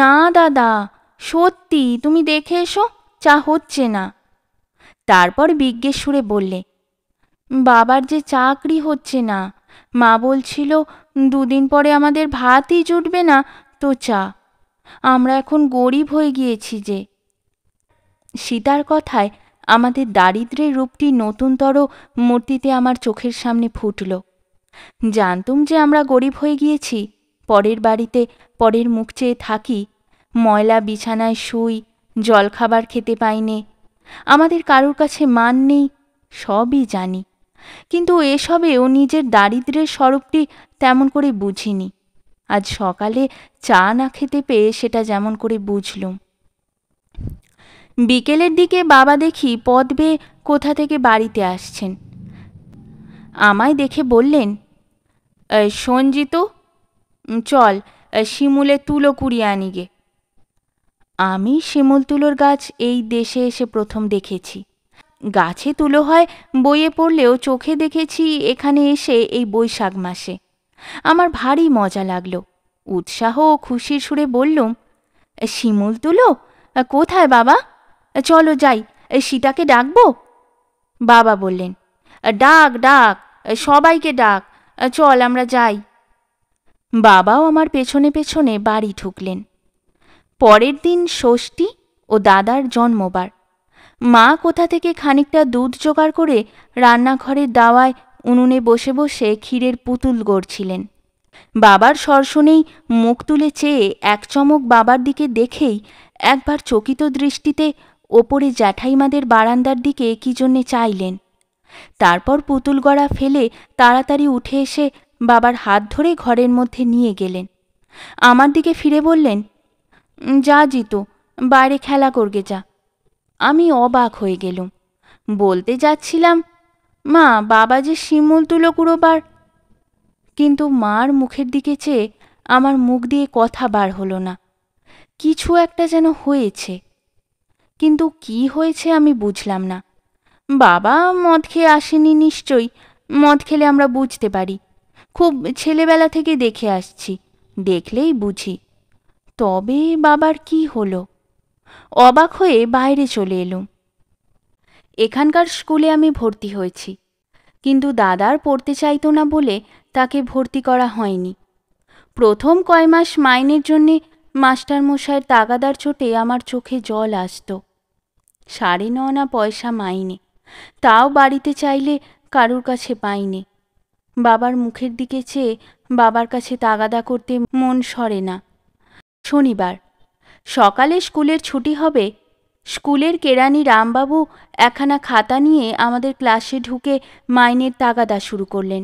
না দাদা সত্যি তুমি দেখে এসো চা হচ্ছে না তারপর বিজ্ঞেশ্বরে বললে বাবার যে চাকরি হচ্ছে না মা বলছিল দুদিন পরে আমাদের ভাতই জুটবে না তো চা আমরা এখন গরিব হয়ে গিয়েছি যে সীতার কথায় আমাদের দারিদ্রের রূপটি নতুনতর মূর্তিতে আমার চোখের সামনে ফুটল জানতুম যে আমরা গরিব হয়ে গিয়েছি পরের বাড়িতে পরের মুখ চেয়ে থাকি ময়লা বিছানায় শুই জলখাবার খেতে পাইনে আমাদের কারোর কাছে মান নেই সবই জানি কিন্তু এসবেও নিজের দারিদ্রের স্বরূপটি তেমন করে বুঝিনি আজ সকালে চা না খেতে পেয়ে সেটা যেমন করে বুঝলুম বিকেলের দিকে বাবা দেখি পথ বেয়ে কোথা থেকে বাড়িতে আসছেন আমায় দেখে বললেন সঞ্জিত চল শিমুলে তুলো কুড়িয়ে গে আমি শিমুল তুলোর গাছ এই দেশে এসে প্রথম দেখেছি গাছে তুলো হয় বইয়ে পড়লেও চোখে দেখেছি এখানে এসে এই বৈশাখ মাসে আমার ভারী মজা লাগলো উৎসাহ ও খুশির সুরে বললুম শিমুল তুলো কোথায় বাবা চলো যাই সীতাকে ডাকবো বাবা বললেন ডাক ডাক সবাইকে ডাক চল আমরা যাই বাবাও আমার পেছনে পেছনে বাড়ি ঢুকলেন পরের দিন ষষ্ঠী ও দাদার জন্মবার মা কোথা থেকে খানিকটা দুধ জোগাড় করে রান্নাঘরের দাওয়ায় উনুনে বসে বসে ক্ষীরের পুতুল গড়ছিলেন বাবার স্বর মুখ তুলে চেয়ে এক চমক বাবার দিকে দেখেই একবার চকিত দৃষ্টিতে ওপরে জ্যাঠাইমাদের বারান্দার দিকে কি জন্যে চাইলেন তারপর পুতুল গড়া ফেলে তাড়াতাড়ি উঠে এসে বাবার হাত ধরে ঘরের মধ্যে নিয়ে গেলেন আমার দিকে ফিরে বললেন যা জিতু বাইরে খেলা করগে যা আমি অবাক হয়ে গেলুম বলতে যাচ্ছিলাম মা বাবা যে শিমুল তুলো কুড়োবার কিন্তু মার মুখের দিকে চেয়ে আমার মুখ দিয়ে কথা বার হলো না কিছু একটা যেন হয়েছে কিন্তু কি হয়েছে আমি বুঝলাম না বাবা মদ খেয়ে আসেনি নিশ্চয়ই মদ খেলে আমরা বুঝতে পারি খুব ছেলেবেলা থেকে দেখে আসছি দেখলেই বুঝি তবে বাবার কি হলো অবাক হয়ে বাইরে চলে এলুম এখানকার স্কুলে আমি ভর্তি হয়েছি কিন্তু দাদার পড়তে চাইতো না বলে তাকে ভর্তি করা হয়নি প্রথম কয় মাস মাইনের জন্যে মাস্টারমশাইয়ের তাগাদার চোটে আমার চোখে জল আসতো সাড়ে ন না পয়সা মাইনে তাও বাড়িতে চাইলে কারুর কাছে পাইনে বাবার মুখের দিকে চেয়ে বাবার কাছে তাগাদা করতে মন সরে না শনিবার সকালে স্কুলের ছুটি হবে স্কুলের কেরানি রামবাবু একখানা খাতা নিয়ে আমাদের ক্লাসে ঢুকে মাইনের তাগাদা শুরু করলেন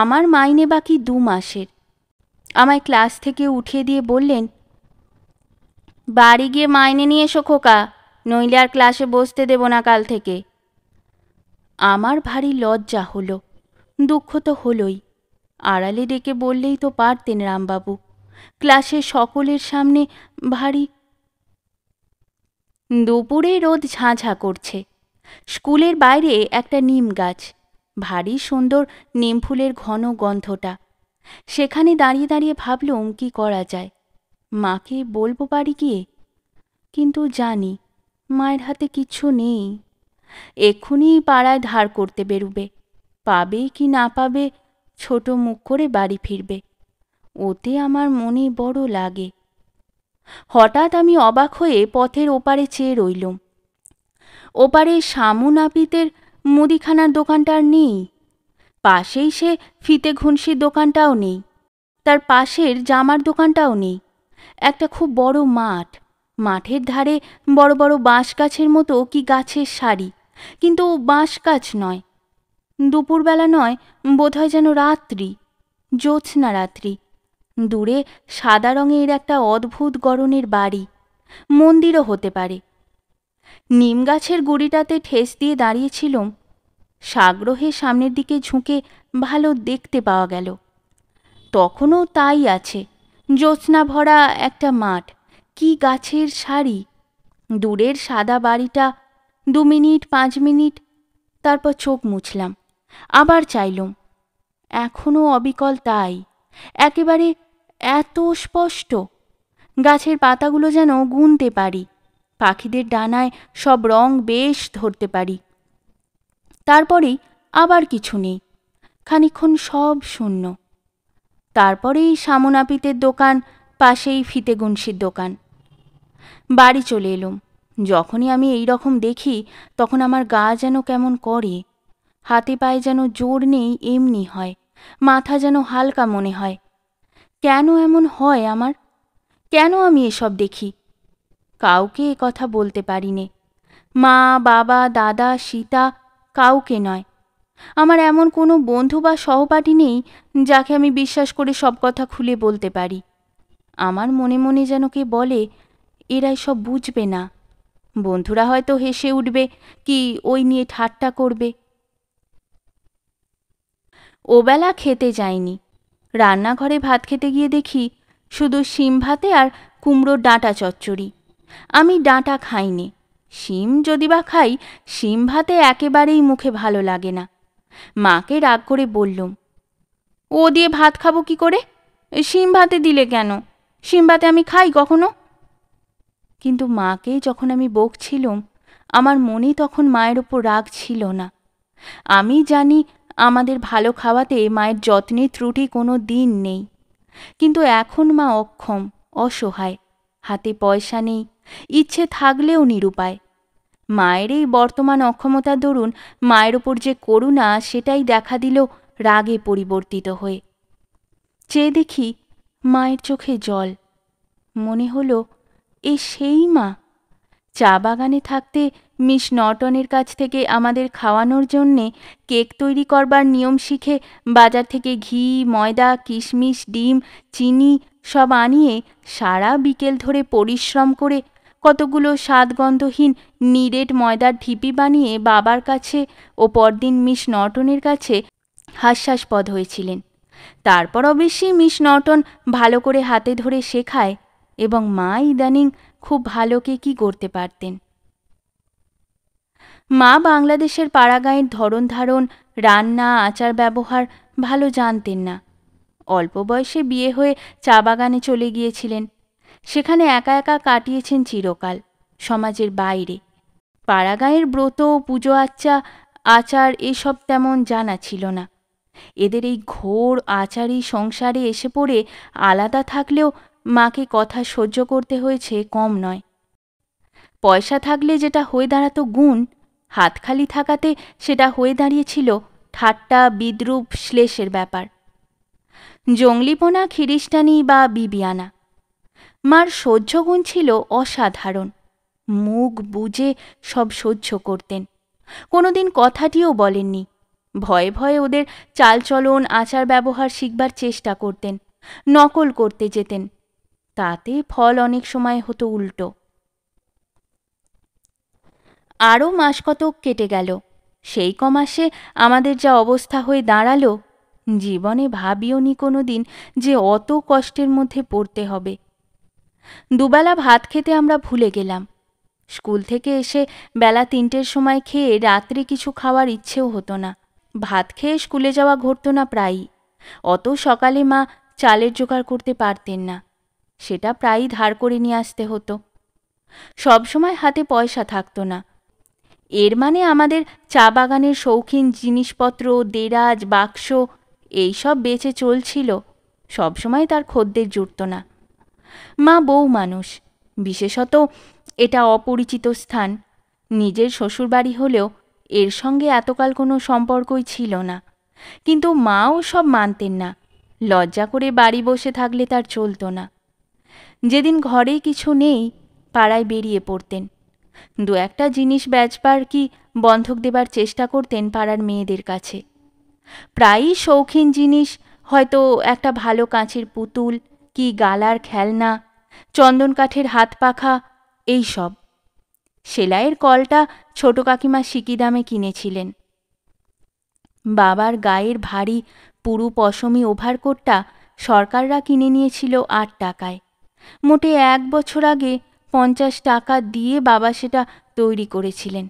আমার মাইনে বাকি দু মাসের আমায় ক্লাস থেকে উঠিয়ে দিয়ে বললেন বাড়ি গিয়ে মাইনে নিয়ে এসো খোকা নইলে আর ক্লাসে বসতে দেব না কাল থেকে আমার ভারী লজ্জা হলো দুঃখ তো হলোই আড়ালে ডেকে বললেই তো পারতেন রামবাবু ক্লাসে সকলের সামনে ভারী দুপুরে রোদ ঝাঁঝা করছে স্কুলের বাইরে একটা নিম গাছ ভারী সুন্দর নিম ফুলের ঘন গন্ধটা সেখানে দাঁড়িয়ে দাঁড়িয়ে ভাবলুম কি করা যায় মাকে বলবো পারি গিয়ে কিন্তু জানি মায়ের হাতে কিছু নেই এখনই পাড়ায় ধার করতে বেরুবে পাবে কি না পাবে ছোট মুখ করে বাড়ি ফিরবে ওতে আমার মনে বড় লাগে হঠাৎ আমি অবাক হয়ে পথের ওপারে চেয়ে রইলুম ওপারে শামুন নাপিতের মুদিখানার দোকানটা আর নেই পাশেই সে ফিতে ঘুনসির দোকানটাও নেই তার পাশের জামার দোকানটাও নেই একটা খুব বড় মাঠ মাঠের ধারে বড় বড় বাঁশ গাছের মতো কি গাছের সারি কিন্তু বাঁশ গাছ নয় দুপুরবেলা নয় বোধহয় যেন রাত্রি জ্যোৎস্না রাত্রি দূরে সাদা রঙের একটা অদ্ভুত গরনের বাড়ি মন্দিরও হতে পারে নিম গাছের গুড়িটাতে ঠেস দিয়ে দাঁড়িয়েছিলুম সাগ্রহে সামনের দিকে ঝুঁকে ভালো দেখতে পাওয়া গেল তখনও তাই আছে জ্যোৎস্না ভরা একটা মাঠ কি গাছের শাড়ি দূরের সাদা বাড়িটা দু মিনিট পাঁচ মিনিট তারপর চোখ মুছলাম আবার চাইলুম এখনও অবিকল তাই একেবারে এত স্পষ্ট গাছের পাতাগুলো যেন গুনতে পারি পাখিদের ডানায় সব রং বেশ ধরতে পারি তারপরেই আবার কিছু নেই খানিক্ষণ সব শূন্য তারপরেই সামনাপিতের দোকান পাশেই ফিতে গুনসির দোকান বাড়ি চলে এলুম যখনই আমি এই রকম দেখি তখন আমার গা যেন কেমন করে হাতে পায়ে যেন জোর নেই এমনি হয় মাথা যেন হালকা মনে হয় কেন এমন হয় আমার কেন আমি এসব দেখি কাউকে এ কথা বলতে নে মা বাবা দাদা সীতা কাউকে নয় আমার এমন কোনো বন্ধু বা সহপাঠী নেই যাকে আমি বিশ্বাস করে সব কথা খুলে বলতে পারি আমার মনে মনে যেন কে বলে এরা সব বুঝবে না বন্ধুরা হয়তো হেসে উঠবে কি ওই নিয়ে ঠাট্টা করবে ওবেলা খেতে যায়নি রান্নাঘরে ভাত খেতে গিয়ে দেখি শুধু শিম ভাতে আর কুমড়োর ডাঁটা চচ্চড়ি আমি ডাঁটা খাইনি শিম যদি বা খাই শিম ভাতে একেবারেই মুখে ভালো লাগে না মাকে রাগ করে বললুম ও দিয়ে ভাত খাবো কি করে শিম ভাতে দিলে কেন শিম ভাতে আমি খাই কখনো কিন্তু মাকে যখন আমি বকছিলুম আমার মনে তখন মায়ের ওপর রাগ ছিল না আমি জানি আমাদের ভালো খাওয়াতে মায়ের যত্নের ত্রুটি কোনো দিন নেই কিন্তু এখন মা অক্ষম অসহায় হাতে পয়সা নেই ইচ্ছে থাকলেও নিরুপায় মায়ের এই বর্তমান অক্ষমতা দরুন মায়ের ওপর যে করুণা সেটাই দেখা দিল রাগে পরিবর্তিত হয়ে চেয়ে দেখি মায়ের চোখে জল মনে হলো এ সেই মা চা বাগানে থাকতে মিস নটনের কাছ থেকে আমাদের খাওয়ানোর জন্যে কেক তৈরি করবার নিয়ম শিখে বাজার থেকে ঘি ময়দা কিশমিশ ডিম চিনি সব আনিয়ে সারা বিকেল ধরে পরিশ্রম করে কতগুলো স্বাদগন্ধহীন নিরেট ময়দার ঢিপি বানিয়ে বাবার কাছে ও পরদিন মিস নটনের কাছে হাস্যাস্পদ হয়েছিলেন তারপর অবশ্যই মিস নটন ভালো করে হাতে ধরে শেখায় এবং মা ইদানিং খুব ভালো কে কি করতে পারতেন মা বাংলাদেশের পাড়াগাঁয়ের ধরন ধারণ রান্না আচার ব্যবহার ভালো জানতেন না অল্প বয়সে বিয়ে হয়ে চা বাগানে চলে গিয়েছিলেন সেখানে একা একা কাটিয়েছেন চিরকাল সমাজের বাইরে পাড়াগাঁয়ের ব্রত পুজো আচ্চা আচার এসব তেমন জানা ছিল না এদের এই ঘোর আচারী সংসারে এসে পড়ে আলাদা থাকলেও মাকে কথা সহ্য করতে হয়েছে কম নয় পয়সা থাকলে যেটা হয়ে দাঁড়াতো গুণ হাত খালি থাকাতে সেটা হয়ে দাঁড়িয়েছিল ঠাট্টা বিদ্রুপ শ্লেষের ব্যাপার জঙ্গলিপনা খিরিস্টানি বা বিবিয়ানা মার সহ্য গুণ ছিল অসাধারণ মুখ বুঝে সব সহ্য করতেন কোনোদিন কথাটিও বলেননি ভয়ে ভয়ে ওদের চালচলন আচার ব্যবহার শিখবার চেষ্টা করতেন নকল করতে যেতেন তাতে ফল অনেক সময় হতো উল্টো আরও মাস কতক কেটে গেল সেই কমাসে আমাদের যা অবস্থা হয়ে দাঁড়ালো জীবনে ভাবিও নি কোনো দিন যে অত কষ্টের মধ্যে পড়তে হবে দুবেলা ভাত খেতে আমরা ভুলে গেলাম স্কুল থেকে এসে বেলা তিনটের সময় খেয়ে রাত্রে কিছু খাওয়ার ইচ্ছেও হতো না ভাত খেয়ে স্কুলে যাওয়া ঘটত না প্রায়ই অত সকালে মা চালের জোগাড় করতে পারতেন না সেটা প্রায়ই ধার করে নিয়ে আসতে হতো সবসময় হাতে পয়সা থাকতো না এর মানে আমাদের চা বাগানের শৌখিন জিনিসপত্র দেরাজ বাক্স এইসব বেঁচে চলছিল সবসময় তার খদ্দের জুটত না মা বউ মানুষ বিশেষত এটা অপরিচিত স্থান নিজের শ্বশুরবাড়ি হলেও এর সঙ্গে এতকাল কোনো সম্পর্কই ছিল না কিন্তু মাও সব মানতেন না লজ্জা করে বাড়ি বসে থাকলে তার চলতো না যেদিন ঘরে কিছু নেই পাড়ায় বেরিয়ে পড়তেন দু একটা জিনিস বেচবার কি বন্ধক দেবার চেষ্টা করতেন পাড়ার মেয়েদের কাছে প্রায়ই শৌখিন জিনিস হয়তো একটা ভালো কাঁচের পুতুল কি গালার খেলনা চন্দন কাঠের হাত পাখা এইসব সেলাইয়ের কলটা ছোট কাকিমা সিকি দামে কিনেছিলেন বাবার গায়ের ভারী পুরু পশমি ওভারকোটটা সরকাররা কিনে নিয়েছিল আট টাকায় মোটে এক বছর আগে পঞ্চাশ টাকা দিয়ে বাবা সেটা তৈরি করেছিলেন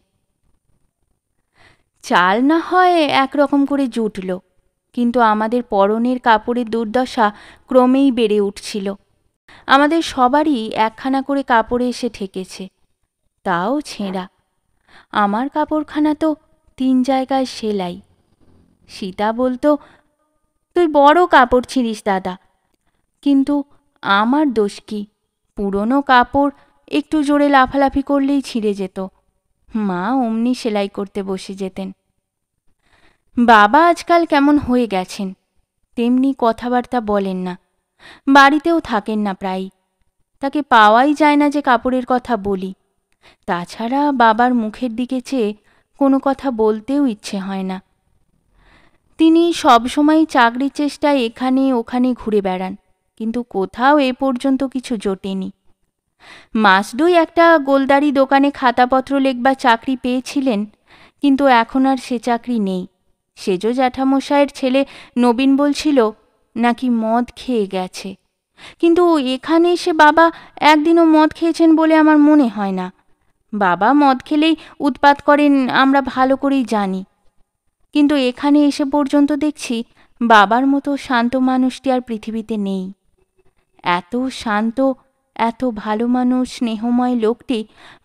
চাল না হয় একরকম করে জুটল কিন্তু আমাদের পরনের কাপড়ের দুর্দশা ক্রমেই বেড়ে উঠছিল আমাদের সবারই একখানা করে কাপড়ে এসে ঠেকেছে তাও ছেঁড়া আমার কাপড়খানা তো তিন জায়গায় সেলাই সীতা বলতো তুই বড় কাপড় ছিঁড়িস দাদা কিন্তু আমার দোষ কি পুরনো কাপড় একটু জোরে লাফালাফি করলেই ছিঁড়ে যেত মা অমনি সেলাই করতে বসে যেতেন বাবা আজকাল কেমন হয়ে গেছেন তেমনি কথাবার্তা বলেন না বাড়িতেও থাকেন না প্রায় তাকে পাওয়াই যায় না যে কাপড়ের কথা বলি তাছাড়া বাবার মুখের দিকে চেয়ে কোনো কথা বলতেও ইচ্ছে হয় না তিনি সবসময় চাকরির চেষ্টায় এখানে ওখানে ঘুরে বেড়ান কিন্তু কোথাও এ পর্যন্ত কিছু জোটেনি দুই একটা গোলদারি দোকানে খাতাপত্র লেখবা চাকরি পেয়েছিলেন কিন্তু এখন আর সে চাকরি নেই সেজ জ্যাঠামশায়ের ছেলে নবীন বলছিল নাকি মদ খেয়ে গেছে কিন্তু এখানে এসে বাবা একদিনও মদ খেয়েছেন বলে আমার মনে হয় না বাবা মদ খেলেই উৎপাত করেন আমরা ভালো করেই জানি কিন্তু এখানে এসে পর্যন্ত দেখছি বাবার মতো শান্ত মানুষটি আর পৃথিবীতে নেই এত শান্ত এত ভালো মানুষ স্নেহময় লোকটি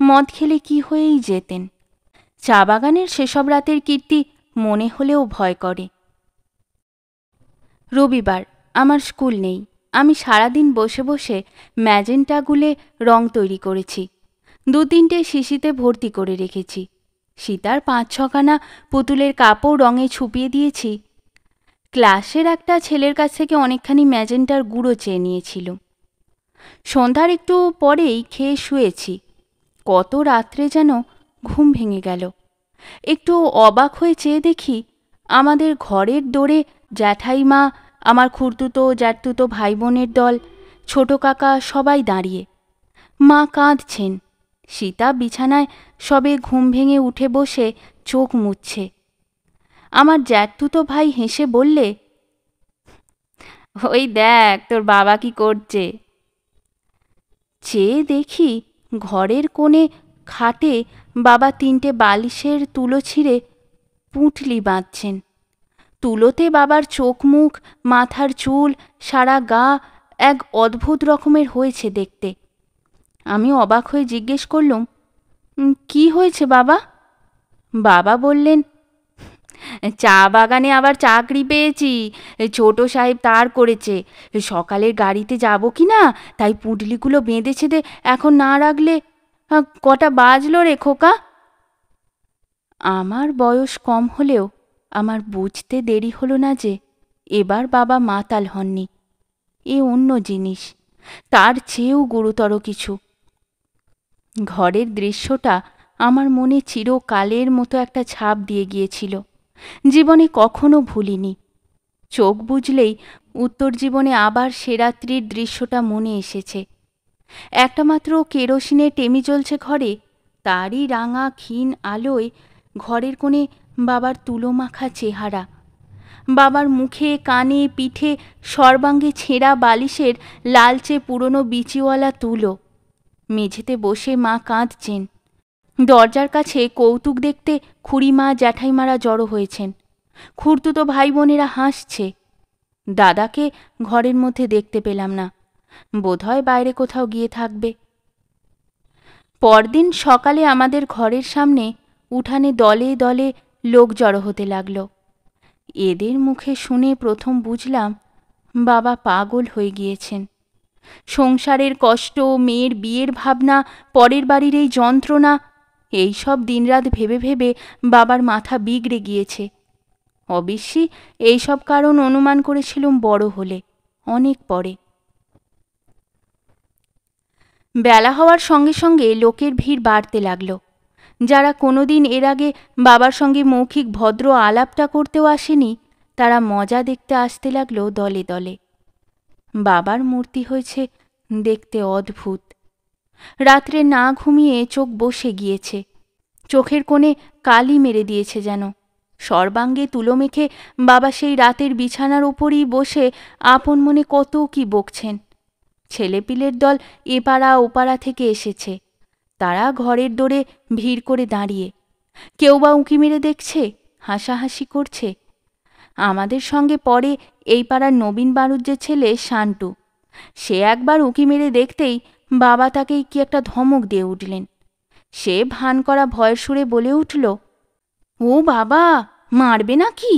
মদ খেলে কি হয়েই যেতেন চা বাগানের সেসব রাতের কীর্তি মনে হলেও ভয় করে রবিবার আমার স্কুল নেই আমি সারাদিন বসে বসে ম্যাজেন্টাগুলে রং তৈরি করেছি দু তিনটে শিশিতে ভর্তি করে রেখেছি সীতার পাঁচ ছখানা পুতুলের কাপড় রঙে ছুপিয়ে দিয়েছি ক্লাসের একটা ছেলের কাছ থেকে অনেকখানি ম্যাজেন্টার গুঁড়ো চেয়ে নিয়েছিল সন্ধ্যার একটু পরেই খেয়ে শুয়েছি কত রাত্রে যেন ঘুম ভেঙে গেল একটু অবাক হয়ে চেয়ে দেখি আমাদের ঘরের দোরে জ্যাঠাইমা আমার খুরতুতো জ্যাঠতুতো ভাই বোনের দল ছোট কাকা সবাই দাঁড়িয়ে মা কাঁদছেন সীতা বিছানায় সবে ঘুম ভেঙে উঠে বসে চোখ মুচ্ছে আমার জ্যাঠুতো ভাই হেসে বললে ওই দেখ তোর বাবা কি করছে চেয়ে দেখি ঘরের কোণে খাটে বাবা তিনটে বালিশের তুলো ছিঁড়ে পুঁটলি বাঁধছেন তুলোতে বাবার চোখ মুখ মাথার চুল সারা গা এক অদ্ভুত রকমের হয়েছে দেখতে আমি অবাক হয়ে জিজ্ঞেস করলুম কি হয়েছে বাবা বাবা বললেন চা বাগানে আবার চাকরি পেয়েছি ছোট সাহেব তার করেছে সকালের গাড়িতে যাব কি না তাই পুঁটলিগুলো বেঁধে ছেঁধে এখন না রাখলে কটা বাজলো রে খোকা আমার বয়স কম হলেও আমার বুঝতে দেরি হলো না যে এবার বাবা মাতাল হননি এ অন্য জিনিস তার চেয়েও গুরুতর কিছু ঘরের দৃশ্যটা আমার মনে চিরকালের মতো একটা ছাপ দিয়ে গিয়েছিল জীবনে কখনো ভুলিনি চোখ বুঝলেই উত্তর জীবনে আবার সে রাত্রির দৃশ্যটা মনে এসেছে একটা মাত্র কেরোসিনে টেমি জ্বলছে ঘরে তারই রাঙা ক্ষীণ আলোয় ঘরের কোণে বাবার তুলো মাখা চেহারা বাবার মুখে কানে পিঠে সর্বাঙ্গে ছেঁড়া বালিশের লালচে পুরনো বিচিওয়ালা তুলো মেঝেতে বসে মা কাঁদছেন দরজার কাছে কৌতুক দেখতে খুড়িমা জ্যাঠাইমারা জড়ো হয়েছেন খুড়তুতো ভাই বোনেরা হাসছে দাদাকে ঘরের মধ্যে দেখতে পেলাম না বোধহয় বাইরে কোথাও গিয়ে থাকবে পরদিন সকালে আমাদের ঘরের সামনে উঠানে দলে দলে লোক জড়ো হতে লাগল এদের মুখে শুনে প্রথম বুঝলাম বাবা পাগল হয়ে গিয়েছেন সংসারের কষ্ট মেয়ের বিয়ের ভাবনা পরের বাড়ির এই যন্ত্রণা এই সব দিনরাত ভেবে ভেবে বাবার মাথা বিগড়ে গিয়েছে অবশ্যই এইসব কারণ অনুমান করেছিলুম বড় হলে অনেক পরে বেলা হওয়ার সঙ্গে সঙ্গে লোকের ভিড় বাড়তে লাগল যারা কোনোদিন এর আগে বাবার সঙ্গে মৌখিক ভদ্র আলাপটা করতেও আসেনি তারা মজা দেখতে আসতে লাগলো দলে দলে বাবার মূর্তি হয়েছে দেখতে অদ্ভুত রাত্রে না ঘুমিয়ে চোখ বসে গিয়েছে চোখের কোণে কালি মেরে দিয়েছে যেন সর্বাঙ্গে তুলো মেখে বাবা সেই রাতের বিছানার ওপরই বসে আপন মনে কত কি বকছেন ছেলেপিলের দল এপাড়া ওপাড়া থেকে এসেছে তারা ঘরের দোরে ভিড় করে দাঁড়িয়ে কেউ বা উঁকি মেরে দেখছে হাসাহাসি করছে আমাদের সঙ্গে পরে এই পাড়ার নবীন বাড়ুর যে ছেলে শান্টু সে একবার উঁকি মেরে দেখতেই বাবা তাকেই কি একটা ধমক দিয়ে উঠলেন সে ভান করা ভয় সুরে বলে উঠল ও বাবা মারবে না কি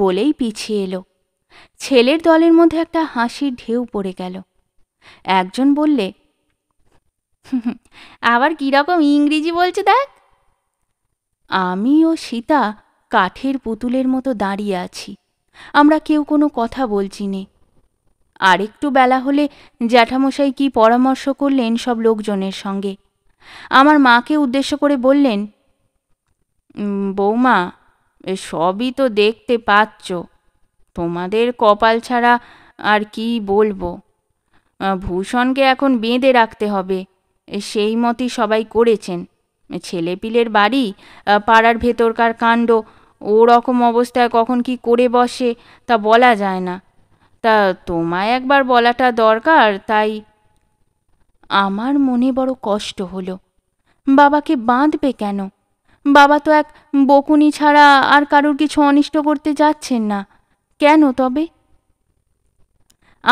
বলেই পিছিয়ে এলো ছেলের দলের মধ্যে একটা হাসির ঢেউ পড়ে গেল একজন বললে আবার কীরকম ইংরেজি বলছে দেখ আমি ও সীতা কাঠের পুতুলের মতো দাঁড়িয়ে আছি আমরা কেউ কোনো কথা বলছি নেই আর একটু বেলা হলে জ্যাঠামশাই কি পরামর্শ করলেন সব লোকজনের সঙ্গে আমার মাকে উদ্দেশ্য করে বললেন বৌমা সবই তো দেখতে পাচ্ছ তোমাদের কপাল ছাড়া আর কি বলবো ভূষণকে এখন বেঁধে রাখতে হবে সেই মতই সবাই করেছেন ছেলেপিলের বাড়ি পাড়ার ভেতরকার কাণ্ড ওরকম অবস্থায় কখন কি করে বসে তা বলা যায় না তা তোমায় একবার বলাটা দরকার তাই আমার মনে বড় কষ্ট হলো বাবাকে বাঁধবে কেন বাবা তো এক বকুনি ছাড়া আর কারোর কিছু অনিষ্ট করতে যাচ্ছেন না কেন তবে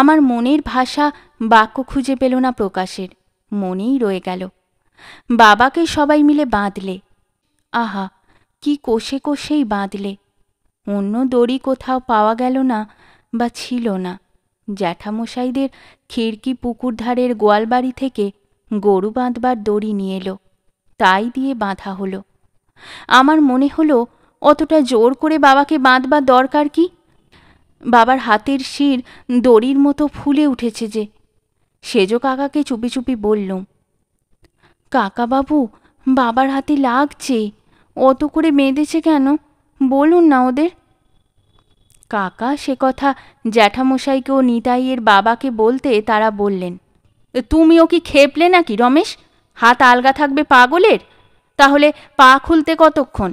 আমার মনের ভাষা বাক্য খুঁজে পেল না প্রকাশের মনেই রয়ে গেল বাবাকে সবাই মিলে বাঁধলে আহা কি কোষে কোষেই বাঁধলে অন্য দড়ি কোথাও পাওয়া গেল না বা ছিল না জ্যাঠামশাইদের খিড়কি পুকুর ধারের গোয়ালবাড়ি থেকে গরু বাঁধবার দড়ি নিয়ে এলো তাই দিয়ে বাঁধা হলো আমার মনে হলো অতটা জোর করে বাবাকে বাঁধবার দরকার কি বাবার হাতের শির দড়ির মতো ফুলে উঠেছে যে সেজ কাকাকে চুপি চুপি বললুম কাকাবাবু বাবার হাতে লাগছে অত করে বেঁধেছে কেন বলুন না ওদের কাকা সে কথা জ্যাঠামশাইকে ও নিতাইয়ের বাবাকে বলতে তারা বললেন তুমিও কি খেপলে নাকি রমেশ হাত আলগা থাকবে পাগলের তাহলে পা খুলতে কতক্ষণ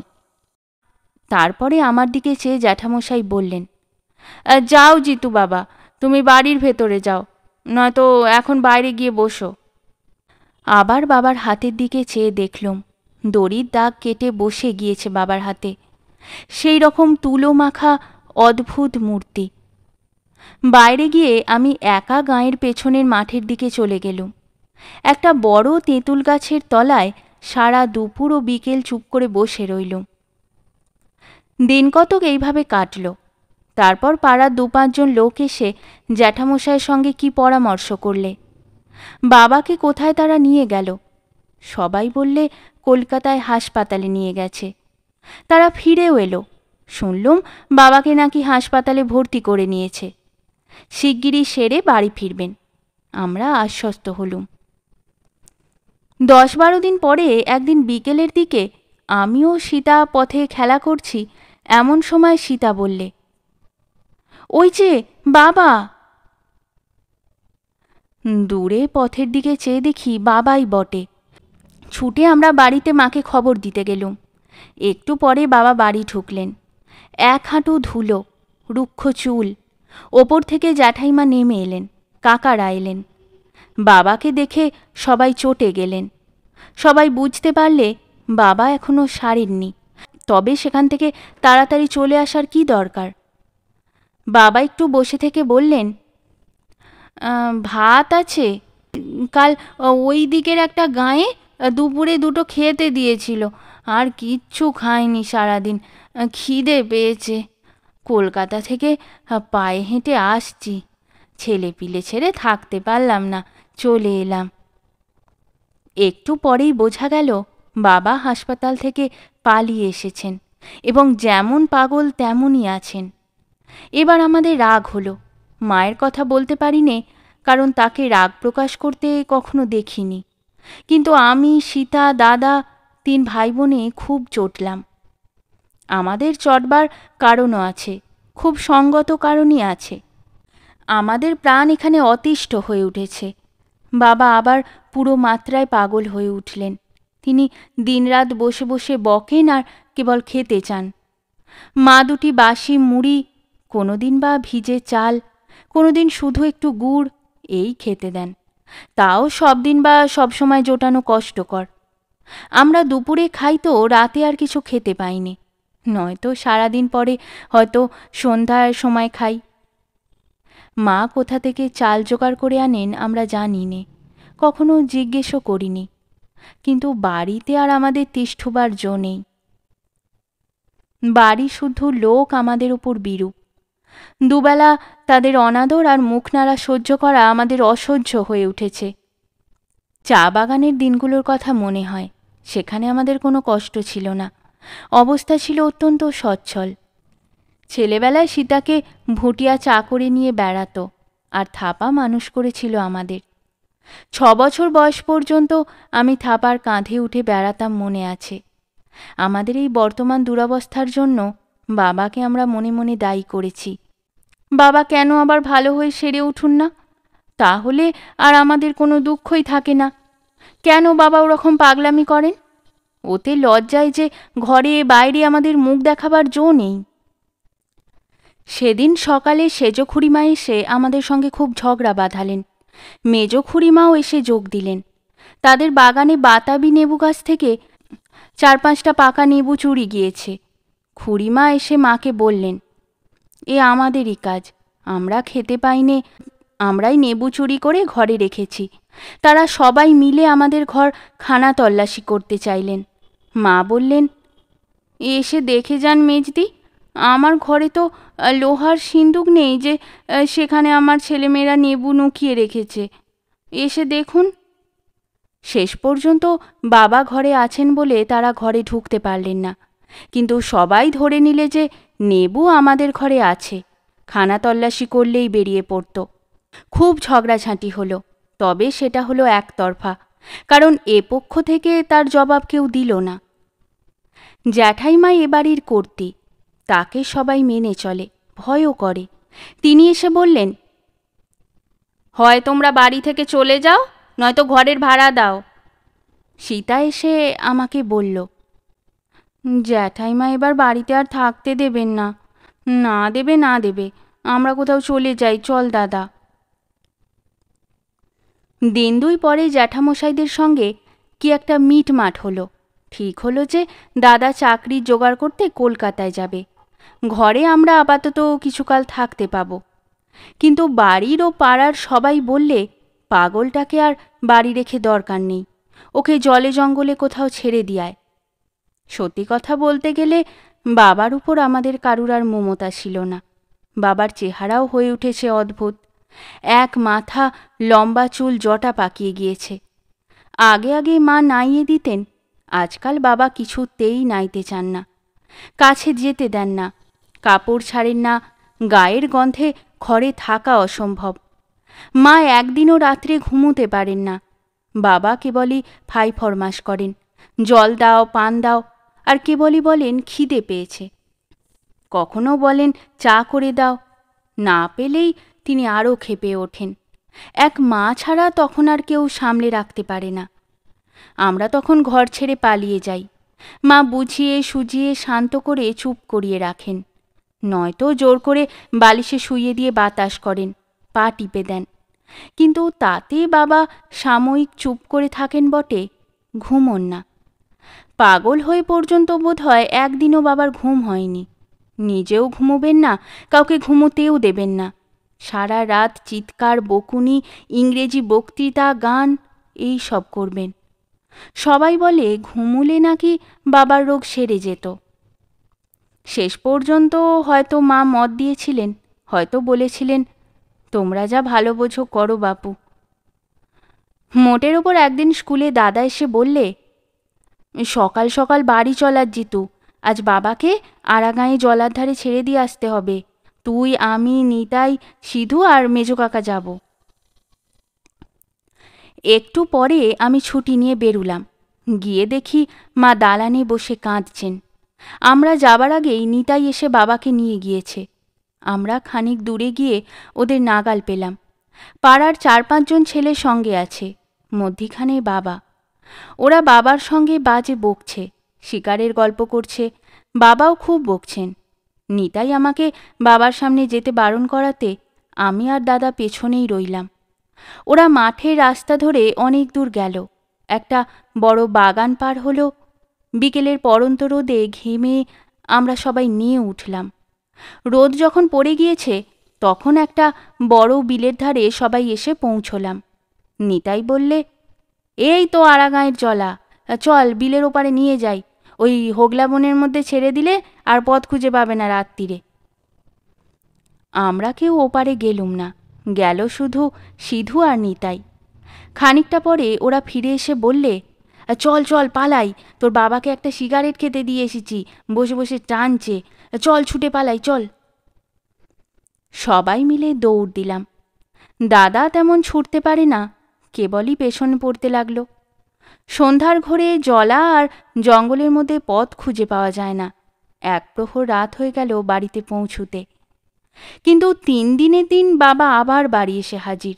তারপরে আমার দিকে চেয়ে জ্যাঠামশাই বললেন যাও জিতু বাবা তুমি বাড়ির ভেতরে যাও নয়তো এখন বাইরে গিয়ে বসো আবার বাবার হাতের দিকে চেয়ে দেখলুম দড়ির দাগ কেটে বসে গিয়েছে বাবার হাতে সেই রকম তুলো মাখা অদ্ভুত মূর্তি বাইরে গিয়ে আমি একা গাঁয়ের পেছনের মাঠের দিকে চলে গেলুম একটা বড় তেঁতুল গাছের তলায় সারা দুপুর ও বিকেল চুপ করে বসে রইলুম দিন কতক এইভাবে কাটল তারপর পাড়ার দু পাঁচজন লোক এসে জ্যাঠামশাইয়ের সঙ্গে কি পরামর্শ করলে বাবাকে কোথায় তারা নিয়ে গেল সবাই বললে কলকাতায় হাসপাতালে নিয়ে গেছে তারা ফিরেও এলো শুনলুম বাবাকে নাকি হাসপাতালে ভর্তি করে নিয়েছে শিগগিরই সেরে বাড়ি ফিরবেন আমরা আশ্বস্ত হলুম দশ বারো দিন পরে একদিন বিকেলের দিকে আমিও সীতা পথে খেলা করছি এমন সময় সীতা বললে ওই যে বাবা দূরে পথের দিকে চেয়ে দেখি বাবাই বটে ছুটে আমরা বাড়িতে মাকে খবর দিতে গেলুম একটু পরে বাবা বাড়ি ঢুকলেন এক হাঁটু ধুলো রুক্ষ চুল ওপর থেকে জ্যাঠাইমা নেমে এলেন কাকারা এলেন বাবাকে দেখে সবাই চটে গেলেন সবাই বুঝতে পারলে বাবা এখনও সারেননি তবে সেখান থেকে তাড়াতাড়ি চলে আসার কি দরকার বাবা একটু বসে থেকে বললেন ভাত আছে কাল ওই দিকের একটা গাঁয়ে দুপুরে দুটো খেতে দিয়েছিল আর কিচ্ছু খাইনি সারাদিন খিদে পেয়েছে কলকাতা থেকে পায়ে হেঁটে আসছি ছেলে পিলে ছেড়ে থাকতে পারলাম না চলে এলাম একটু পরেই বোঝা গেল বাবা হাসপাতাল থেকে পালিয়ে এসেছেন এবং যেমন পাগল তেমনই আছেন এবার আমাদের রাগ হলো মায়ের কথা বলতে পারি নে কারণ তাকে রাগ প্রকাশ করতে কখনো দেখিনি কিন্তু আমি সীতা দাদা তিন ভাই বোনে খুব চটলাম আমাদের চটবার কারণও আছে খুব সঙ্গত কারণই আছে আমাদের প্রাণ এখানে অতিষ্ঠ হয়ে উঠেছে বাবা আবার পুরো মাত্রায় পাগল হয়ে উঠলেন তিনি দিনরাত বসে বসে বকেন আর কেবল খেতে চান মা দুটি বাসি মুড়ি কোনোদিন বা ভিজে চাল কোনোদিন শুধু একটু গুড় এই খেতে দেন তাও সব দিন বা সবসময় জোটানো কষ্টকর আমরা দুপুরে খাই তো রাতে আর কিছু খেতে পাইনি নয়তো সারাদিন পরে হয়তো সন্ধ্যার সময় খাই মা কোথা থেকে চাল জোগাড় করে আনেন আমরা জানি নে কখনো জিজ্ঞেসও করিনি কিন্তু বাড়িতে আর আমাদের তিষ্ঠবার জো নেই বাড়ি শুধু লোক আমাদের উপর বিরূপ দুবেলা তাদের অনাদর আর মুখ নাড়া সহ্য করা আমাদের অসহ্য হয়ে উঠেছে চা বাগানের দিনগুলোর কথা মনে হয় সেখানে আমাদের কোনো কষ্ট ছিল না অবস্থা ছিল অত্যন্ত সচ্ছল ছেলেবেলায় সীতাকে ভুটিয়া চা করে নিয়ে বেড়াতো আর থাপা মানুষ করেছিল আমাদের ছ বছর বয়স পর্যন্ত আমি থাপার কাঁধে উঠে বেড়াতাম মনে আছে আমাদের এই বর্তমান দুরবস্থার জন্য বাবাকে আমরা মনে মনে দায়ী করেছি বাবা কেন আবার ভালো হয়ে সেরে উঠুন না তাহলে আর আমাদের কোনো দুঃখই থাকে না কেন বাবা ওরকম পাগলামি করেন ওতে লজ্জায় যে ঘরে বাইরে আমাদের মুখ দেখাবার জো নেই সেদিন সকালে সেজ খুঁড়িমা এসে আমাদের সঙ্গে খুব ঝগড়া বাঁধালেন মেজ খুঁড়িমাও এসে যোগ দিলেন তাদের বাগানে বাতাবি নেবু গাছ থেকে চার পাঁচটা পাকা নেবু চুরি গিয়েছে খুঁড়িমা এসে মাকে বললেন এ আমাদেরই কাজ আমরা খেতে পাইনে আমরাই নেবু চুরি করে ঘরে রেখেছি তারা সবাই মিলে আমাদের ঘর খানা তল্লাশি করতে চাইলেন মা বললেন এসে দেখে যান মেজদি আমার ঘরে তো লোহার সিন্দুক নেই যে সেখানে আমার ছেলেমেয়েরা নেবু নুকিয়ে রেখেছে এসে দেখুন শেষ পর্যন্ত বাবা ঘরে আছেন বলে তারা ঘরে ঢুকতে পারলেন না কিন্তু সবাই ধরে নিলে যে নেবু আমাদের ঘরে আছে খানা তল্লাশি করলেই বেরিয়ে পড়তো খুব ঝগড়াঝাঁটি হলো তবে সেটা হলো একতরফা কারণ এ পক্ষ থেকে তার জবাব কেউ দিল না জ্যাঠাইমা এ বাড়ির কর্তি তাকে সবাই মেনে চলে ভয়ও করে তিনি এসে বললেন হয় তোমরা বাড়ি থেকে চলে যাও নয়তো ঘরের ভাড়া দাও সীতা এসে আমাকে বলল জ্যাঠাইমা এবার বাড়িতে আর থাকতে দেবেন না না দেবে না দেবে আমরা কোথাও চলে যাই চল দাদা দিন দুই পরে জ্যাঠামশাইদের সঙ্গে কি একটা মিটমাট হলো ঠিক হলো যে দাদা চাকরি জোগাড় করতে কলকাতায় যাবে ঘরে আমরা আপাতত কিছুকাল থাকতে পাব কিন্তু বাড়ির ও পাড়ার সবাই বললে পাগলটাকে আর বাড়ি রেখে দরকার নেই ওকে জলে জঙ্গলে কোথাও ছেড়ে দিয়ায় সত্যি কথা বলতে গেলে বাবার উপর আমাদের কারুর আর মমতা ছিল না বাবার চেহারাও হয়ে উঠেছে অদ্ভুত এক মাথা লম্বা চুল জটা পাকিয়ে গিয়েছে আগে আগে মা নাইয়ে দিতেন আজকাল বাবা কিছুতেই নাইতে চান না কাছে যেতে দেন না কাপড় ছাড়েন না গায়ের গন্ধে খড়ে থাকা অসম্ভব মা একদিনও রাত্রে ঘুমোতে পারেন না বাবা কেবলই ফাই ফরমাস করেন জল দাও পান দাও আর কেবলই বলেন খিদে পেয়েছে কখনো বলেন চা করে দাও না পেলেই তিনি আরও খেপে ওঠেন এক মা ছাড়া তখন আর কেউ সামলে রাখতে পারে না আমরা তখন ঘর ছেড়ে পালিয়ে যাই মা বুঝিয়ে সুজিয়ে শান্ত করে চুপ করিয়ে রাখেন নয়তো জোর করে বালিশে শুইয়ে দিয়ে বাতাস করেন পা টিপে দেন কিন্তু তাতে বাবা সাময়িক চুপ করে থাকেন বটে ঘুমন না পাগল হয়ে পর্যন্ত বোধ হয় একদিনও বাবার ঘুম হয়নি নিজেও ঘুমোবেন না কাউকে ঘুমোতেও দেবেন না সারা রাত চিৎকার বকুনি ইংরেজি বক্তৃতা গান এই সব করবেন সবাই বলে ঘুমুলে নাকি বাবার রোগ সেরে যেত শেষ পর্যন্ত হয়তো মা মত দিয়েছিলেন হয়তো বলেছিলেন তোমরা যা ভালো বোঝো করো বাপু মোটের ওপর একদিন স্কুলে দাদা এসে বললে সকাল সকাল বাড়ি চলার জিতু আজ বাবাকে আরাগাঁয়ে জলার ধারে ছেড়ে দিয়ে আসতে হবে তুই আমি নিতাই সিধু আর মেজো কাকা যাব একটু পরে আমি ছুটি নিয়ে বেরুলাম গিয়ে দেখি মা দালানে বসে কাঁদছেন আমরা যাবার আগেই নিতাই এসে বাবাকে নিয়ে গিয়েছে আমরা খানিক দূরে গিয়ে ওদের নাগাল পেলাম পাড়ার চার পাঁচজন ছেলে সঙ্গে আছে মধ্যিখানে বাবা ওরা বাবার সঙ্গে বাজে বকছে শিকারের গল্প করছে বাবাও খুব বকছেন নিতাই আমাকে বাবার সামনে যেতে বারণ করাতে আমি আর দাদা পেছনেই রইলাম ওরা মাঠের রাস্তা ধরে অনেক দূর গেল একটা বড় বাগান পার হলো বিকেলের পরন্ত রোদে ঘেমে আমরা সবাই নিয়ে উঠলাম রোদ যখন পড়ে গিয়েছে তখন একটা বড় বিলের ধারে সবাই এসে পৌঁছলাম নিতাই বললে এই তো আড়াগাঁয়ের জলা চল বিলের ওপারে নিয়ে যাই ওই হোগলা বনের মধ্যে ছেড়ে দিলে আর পথ খুঁজে পাবে না রাত্রিরে আমরা কেউ ওপারে গেলুম না গেল শুধু সিধু আর নিতাই খানিকটা পরে ওরা ফিরে এসে বললে চল চল পালাই তোর বাবাকে একটা সিগারেট খেতে দিয়ে এসেছি বসে বসে টানছে চল ছুটে পালাই চল সবাই মিলে দৌড় দিলাম দাদা তেমন ছুটতে পারে না কেবলই পেছনে পড়তে লাগলো সন্ধ্যার ঘরে জলা আর জঙ্গলের মধ্যে পথ খুঁজে পাওয়া যায় না এক প্রহর রাত হয়ে গেল বাড়িতে পৌঁছুতে কিন্তু তিন দিনে দিন বাবা আবার বাড়ি এসে হাজির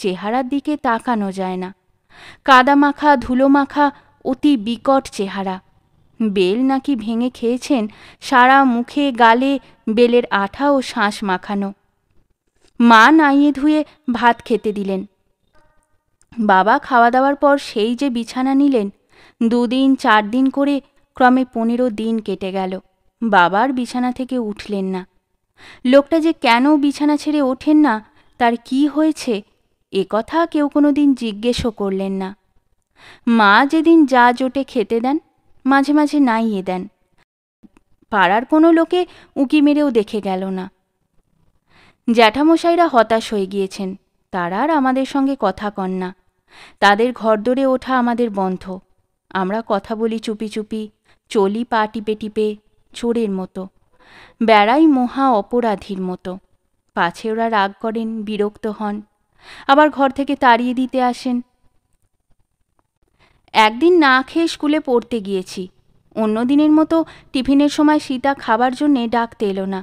চেহারার দিকে তাকানো যায় না কাদা মাখা ধুলো মাখা অতি বিকট চেহারা বেল নাকি ভেঙে খেয়েছেন সারা মুখে গালে বেলের আঠা ও শাঁস মাখানো মা নাইয়ে ধুয়ে ভাত খেতে দিলেন বাবা খাওয়া দাওয়ার পর সেই যে বিছানা নিলেন দুদিন চার দিন করে ক্রমে পনেরো দিন কেটে গেল বাবার বিছানা থেকে উঠলেন না লোকটা যে কেন বিছানা ছেড়ে ওঠেন না তার কি হয়েছে এ কথা কেউ কোনো দিন জিজ্ঞেসও করলেন না মা যেদিন যা জোটে খেতে দেন মাঝে মাঝে নাইয়ে দেন পাড়ার কোনো লোকে উঁকি মেরেও দেখে গেল না জ্যাঠামশাইরা হতাশ হয়ে গিয়েছেন তারা আর আমাদের সঙ্গে কথা কন না তাদের দরে ওঠা আমাদের বন্ধ আমরা কথা বলি চুপি চুপি চলি পা টিপে টিপে চোরের মতো বেড়াই মহা অপরাধীর মতো পাছে ওরা রাগ করেন বিরক্ত হন আবার ঘর থেকে তাড়িয়ে দিতে আসেন একদিন না খেয়ে স্কুলে পড়তে গিয়েছি অন্য দিনের মতো টিফিনের সময় সীতা খাবার জন্যে ডাকতে এলো না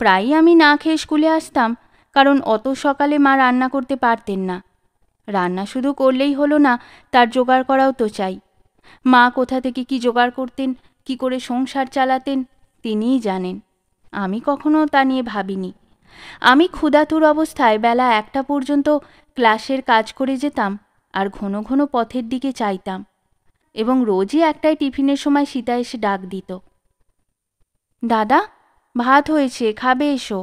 প্রায়ই আমি না খেয়ে স্কুলে আসতাম কারণ অত সকালে মা রান্না করতে পারতেন না রান্না শুধু করলেই হলো না তার জোগাড় করাও তো চাই মা কোথা থেকে কি জোগাড় করতেন কি করে সংসার চালাতেন তিনিই জানেন আমি কখনো তা নিয়ে ভাবিনি আমি ক্ষুধাতুর অবস্থায় বেলা একটা পর্যন্ত ক্লাসের কাজ করে যেতাম আর ঘন ঘন পথের দিকে চাইতাম এবং রোজই একটাই টিফিনের সময় সীতা এসে ডাক দিত দাদা ভাত হয়েছে খাবে এসো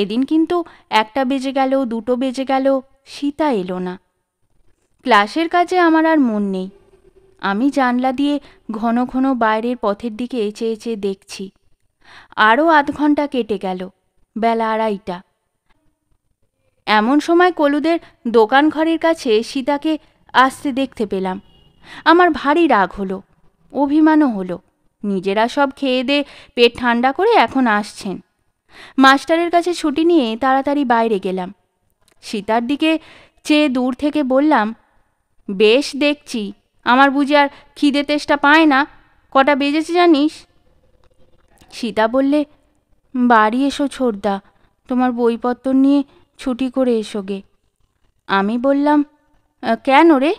এদিন কিন্তু একটা বেজে গেল দুটো বেজে গেল সীতা এলো না ক্লাসের কাজে আমার আর মন নেই আমি জানলা দিয়ে ঘন ঘন বাইরের পথের দিকে এঁচে এঁচে দেখছি আরও আধ ঘন্টা কেটে গেল বেলা আড়াইটা এমন সময় কলুদের দোকান ঘরের কাছে সীতাকে আসতে দেখতে পেলাম আমার ভারী রাগ হলো অভিমানও হলো নিজেরা সব খেয়ে দে পেট ঠান্ডা করে এখন আসছেন মাস্টারের কাছে ছুটি নিয়ে তাড়াতাড়ি বাইরে গেলাম সীতার দিকে চেয়ে দূর থেকে বললাম বেশ দেখছি আমার বুঝি আর খিদে তেষ্টা পায় না কটা বেজেছে জানিস সীতা বললে বাড়ি এসো ছোটদা তোমার বইপত্র নিয়ে ছুটি করে এসো গে আমি বললাম কেন রে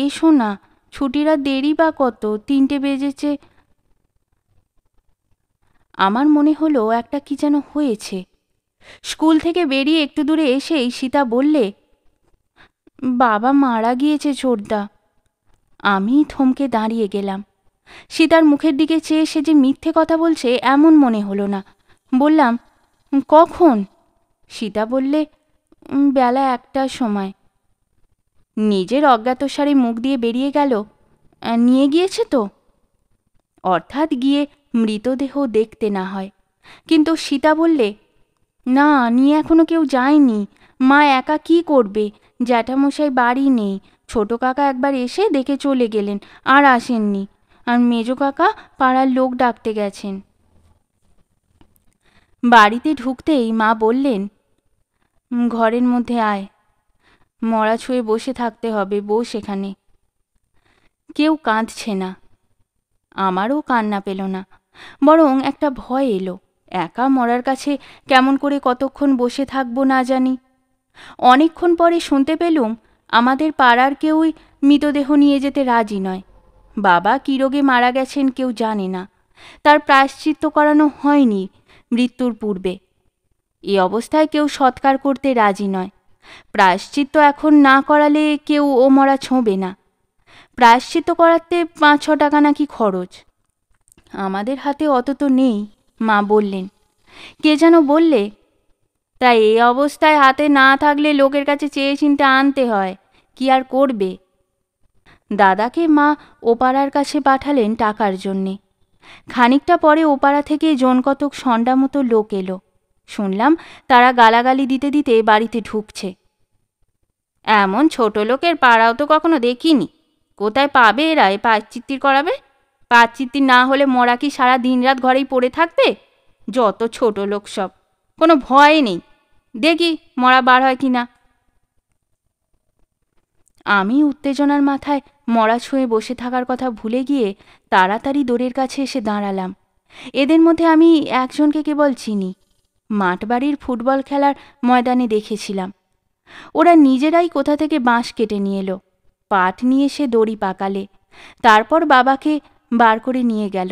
এসো না ছুটিরা দেরি বা কত তিনটে বেজেছে আমার মনে হলো একটা কি যেন হয়েছে স্কুল থেকে বেরিয়ে একটু দূরে এসেই সীতা বললে বাবা মারা গিয়েছে ছোটদা আমি থমকে দাঁড়িয়ে গেলাম সীতার মুখের দিকে চেয়ে সে যে মিথ্যে কথা বলছে এমন মনে হলো না বললাম কখন সীতা বললে বেলা একটার সময় নিজের অজ্ঞাতসারে মুখ দিয়ে বেরিয়ে গেল নিয়ে গিয়েছে তো অর্থাৎ গিয়ে মৃতদেহ দেখতে না হয় কিন্তু সীতা বললে না নিয়ে এখনো কেউ যায়নি মা একা কি করবে জ্যাঠামশাই বাড়ি নেই ছোট কাকা একবার এসে দেখে চলে গেলেন আর আসেননি আর মেজো কাকা পাড়ার লোক ডাকতে গেছেন বাড়িতে ঢুকতেই মা বললেন ঘরের মধ্যে আয় মরা ছুঁয়ে বসে থাকতে হবে বউ সেখানে কেউ কাঁদছে না আমারও কান্না পেল না বরং একটা ভয় এলো একা মরার কাছে কেমন করে কতক্ষণ বসে থাকবো না জানি অনেকক্ষণ পরে শুনতে পেলুম আমাদের পাড়ার কেউই মৃতদেহ নিয়ে যেতে রাজি নয় বাবা কী রোগে মারা গেছেন কেউ জানে না তার প্রায়শ্চিত্ত করানো হয়নি মৃত্যুর পূর্বে এ অবস্থায় কেউ সৎকার করতে রাজি নয় প্রায়শ্চিত্ত এখন না করালে কেউ ও মরা ছোঁবে না প্রায়শ্চিত্ত করাতে পাঁচ ছ টাকা নাকি খরচ আমাদের হাতে অত তো নেই মা বললেন কে যেন বললে তাই এই অবস্থায় হাতে না থাকলে লোকের কাছে চেয়ে চিনতে আনতে হয় কি আর করবে দাদাকে মা ওপাড়ার কাছে পাঠালেন টাকার জন্যে খানিকটা পরে ওপাড়া থেকে জনকতক সন্ডা মতো লোক এলো শুনলাম তারা গালাগালি দিতে দিতে বাড়িতে ঢুকছে এমন ছোট লোকের পাড়াও তো কখনো দেখিনি কোথায় পাবে এরা এ পায়চিত্তির করাবে পাচিতি না হলে মরা কি সারা দিন রাত ঘরেই পড়ে থাকবে যত ছোট লোক সব কোনো ভয় নেই দেখি মরা বার হয় কি না আমি উত্তেজনার মাথায় মরা ছুঁয়ে বসে থাকার কথা ভুলে গিয়ে তাড়াতাড়ি দোরের কাছে এসে দাঁড়ালাম এদের মধ্যে আমি একজনকে কেবল চিনি মাঠবাড়ির ফুটবল খেলার ময়দানে দেখেছিলাম ওরা নিজেরাই কোথা থেকে বাঁশ কেটে নিয়ে এলো পাট নিয়ে সে দড়ি পাকালে তারপর বাবাকে বার করে নিয়ে গেল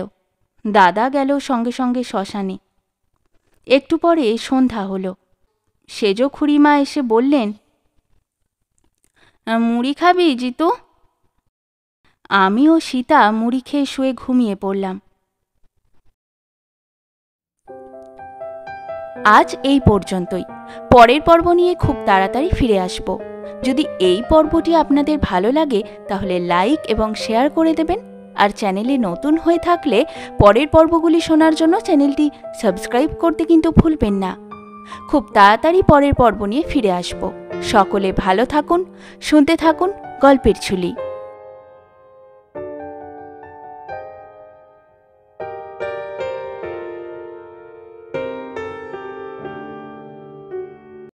দাদা গেল সঙ্গে সঙ্গে শ্মশানে একটু পরে সন্ধ্যা হলো সেজ খুড়িমা এসে বললেন মুড়ি খাবি জিতু আমি ও সীতা মুড়ি খেয়ে শুয়ে ঘুমিয়ে পড়লাম আজ এই পর্যন্তই পরের পর্ব নিয়ে খুব তাড়াতাড়ি ফিরে আসব যদি এই পর্বটি আপনাদের ভালো লাগে তাহলে লাইক এবং শেয়ার করে দেবেন আর চ্যানেলে নতুন হয়ে থাকলে পরের পর্বগুলি শোনার জন্য চ্যানেলটি সাবস্ক্রাইব করতে কিন্তু ভুলবেন না খুব তাড়াতাড়ি পরের পর্ব নিয়ে ফিরে আসব সকলে ভালো থাকুন শুনতে থাকুন গল্পের ঝুলি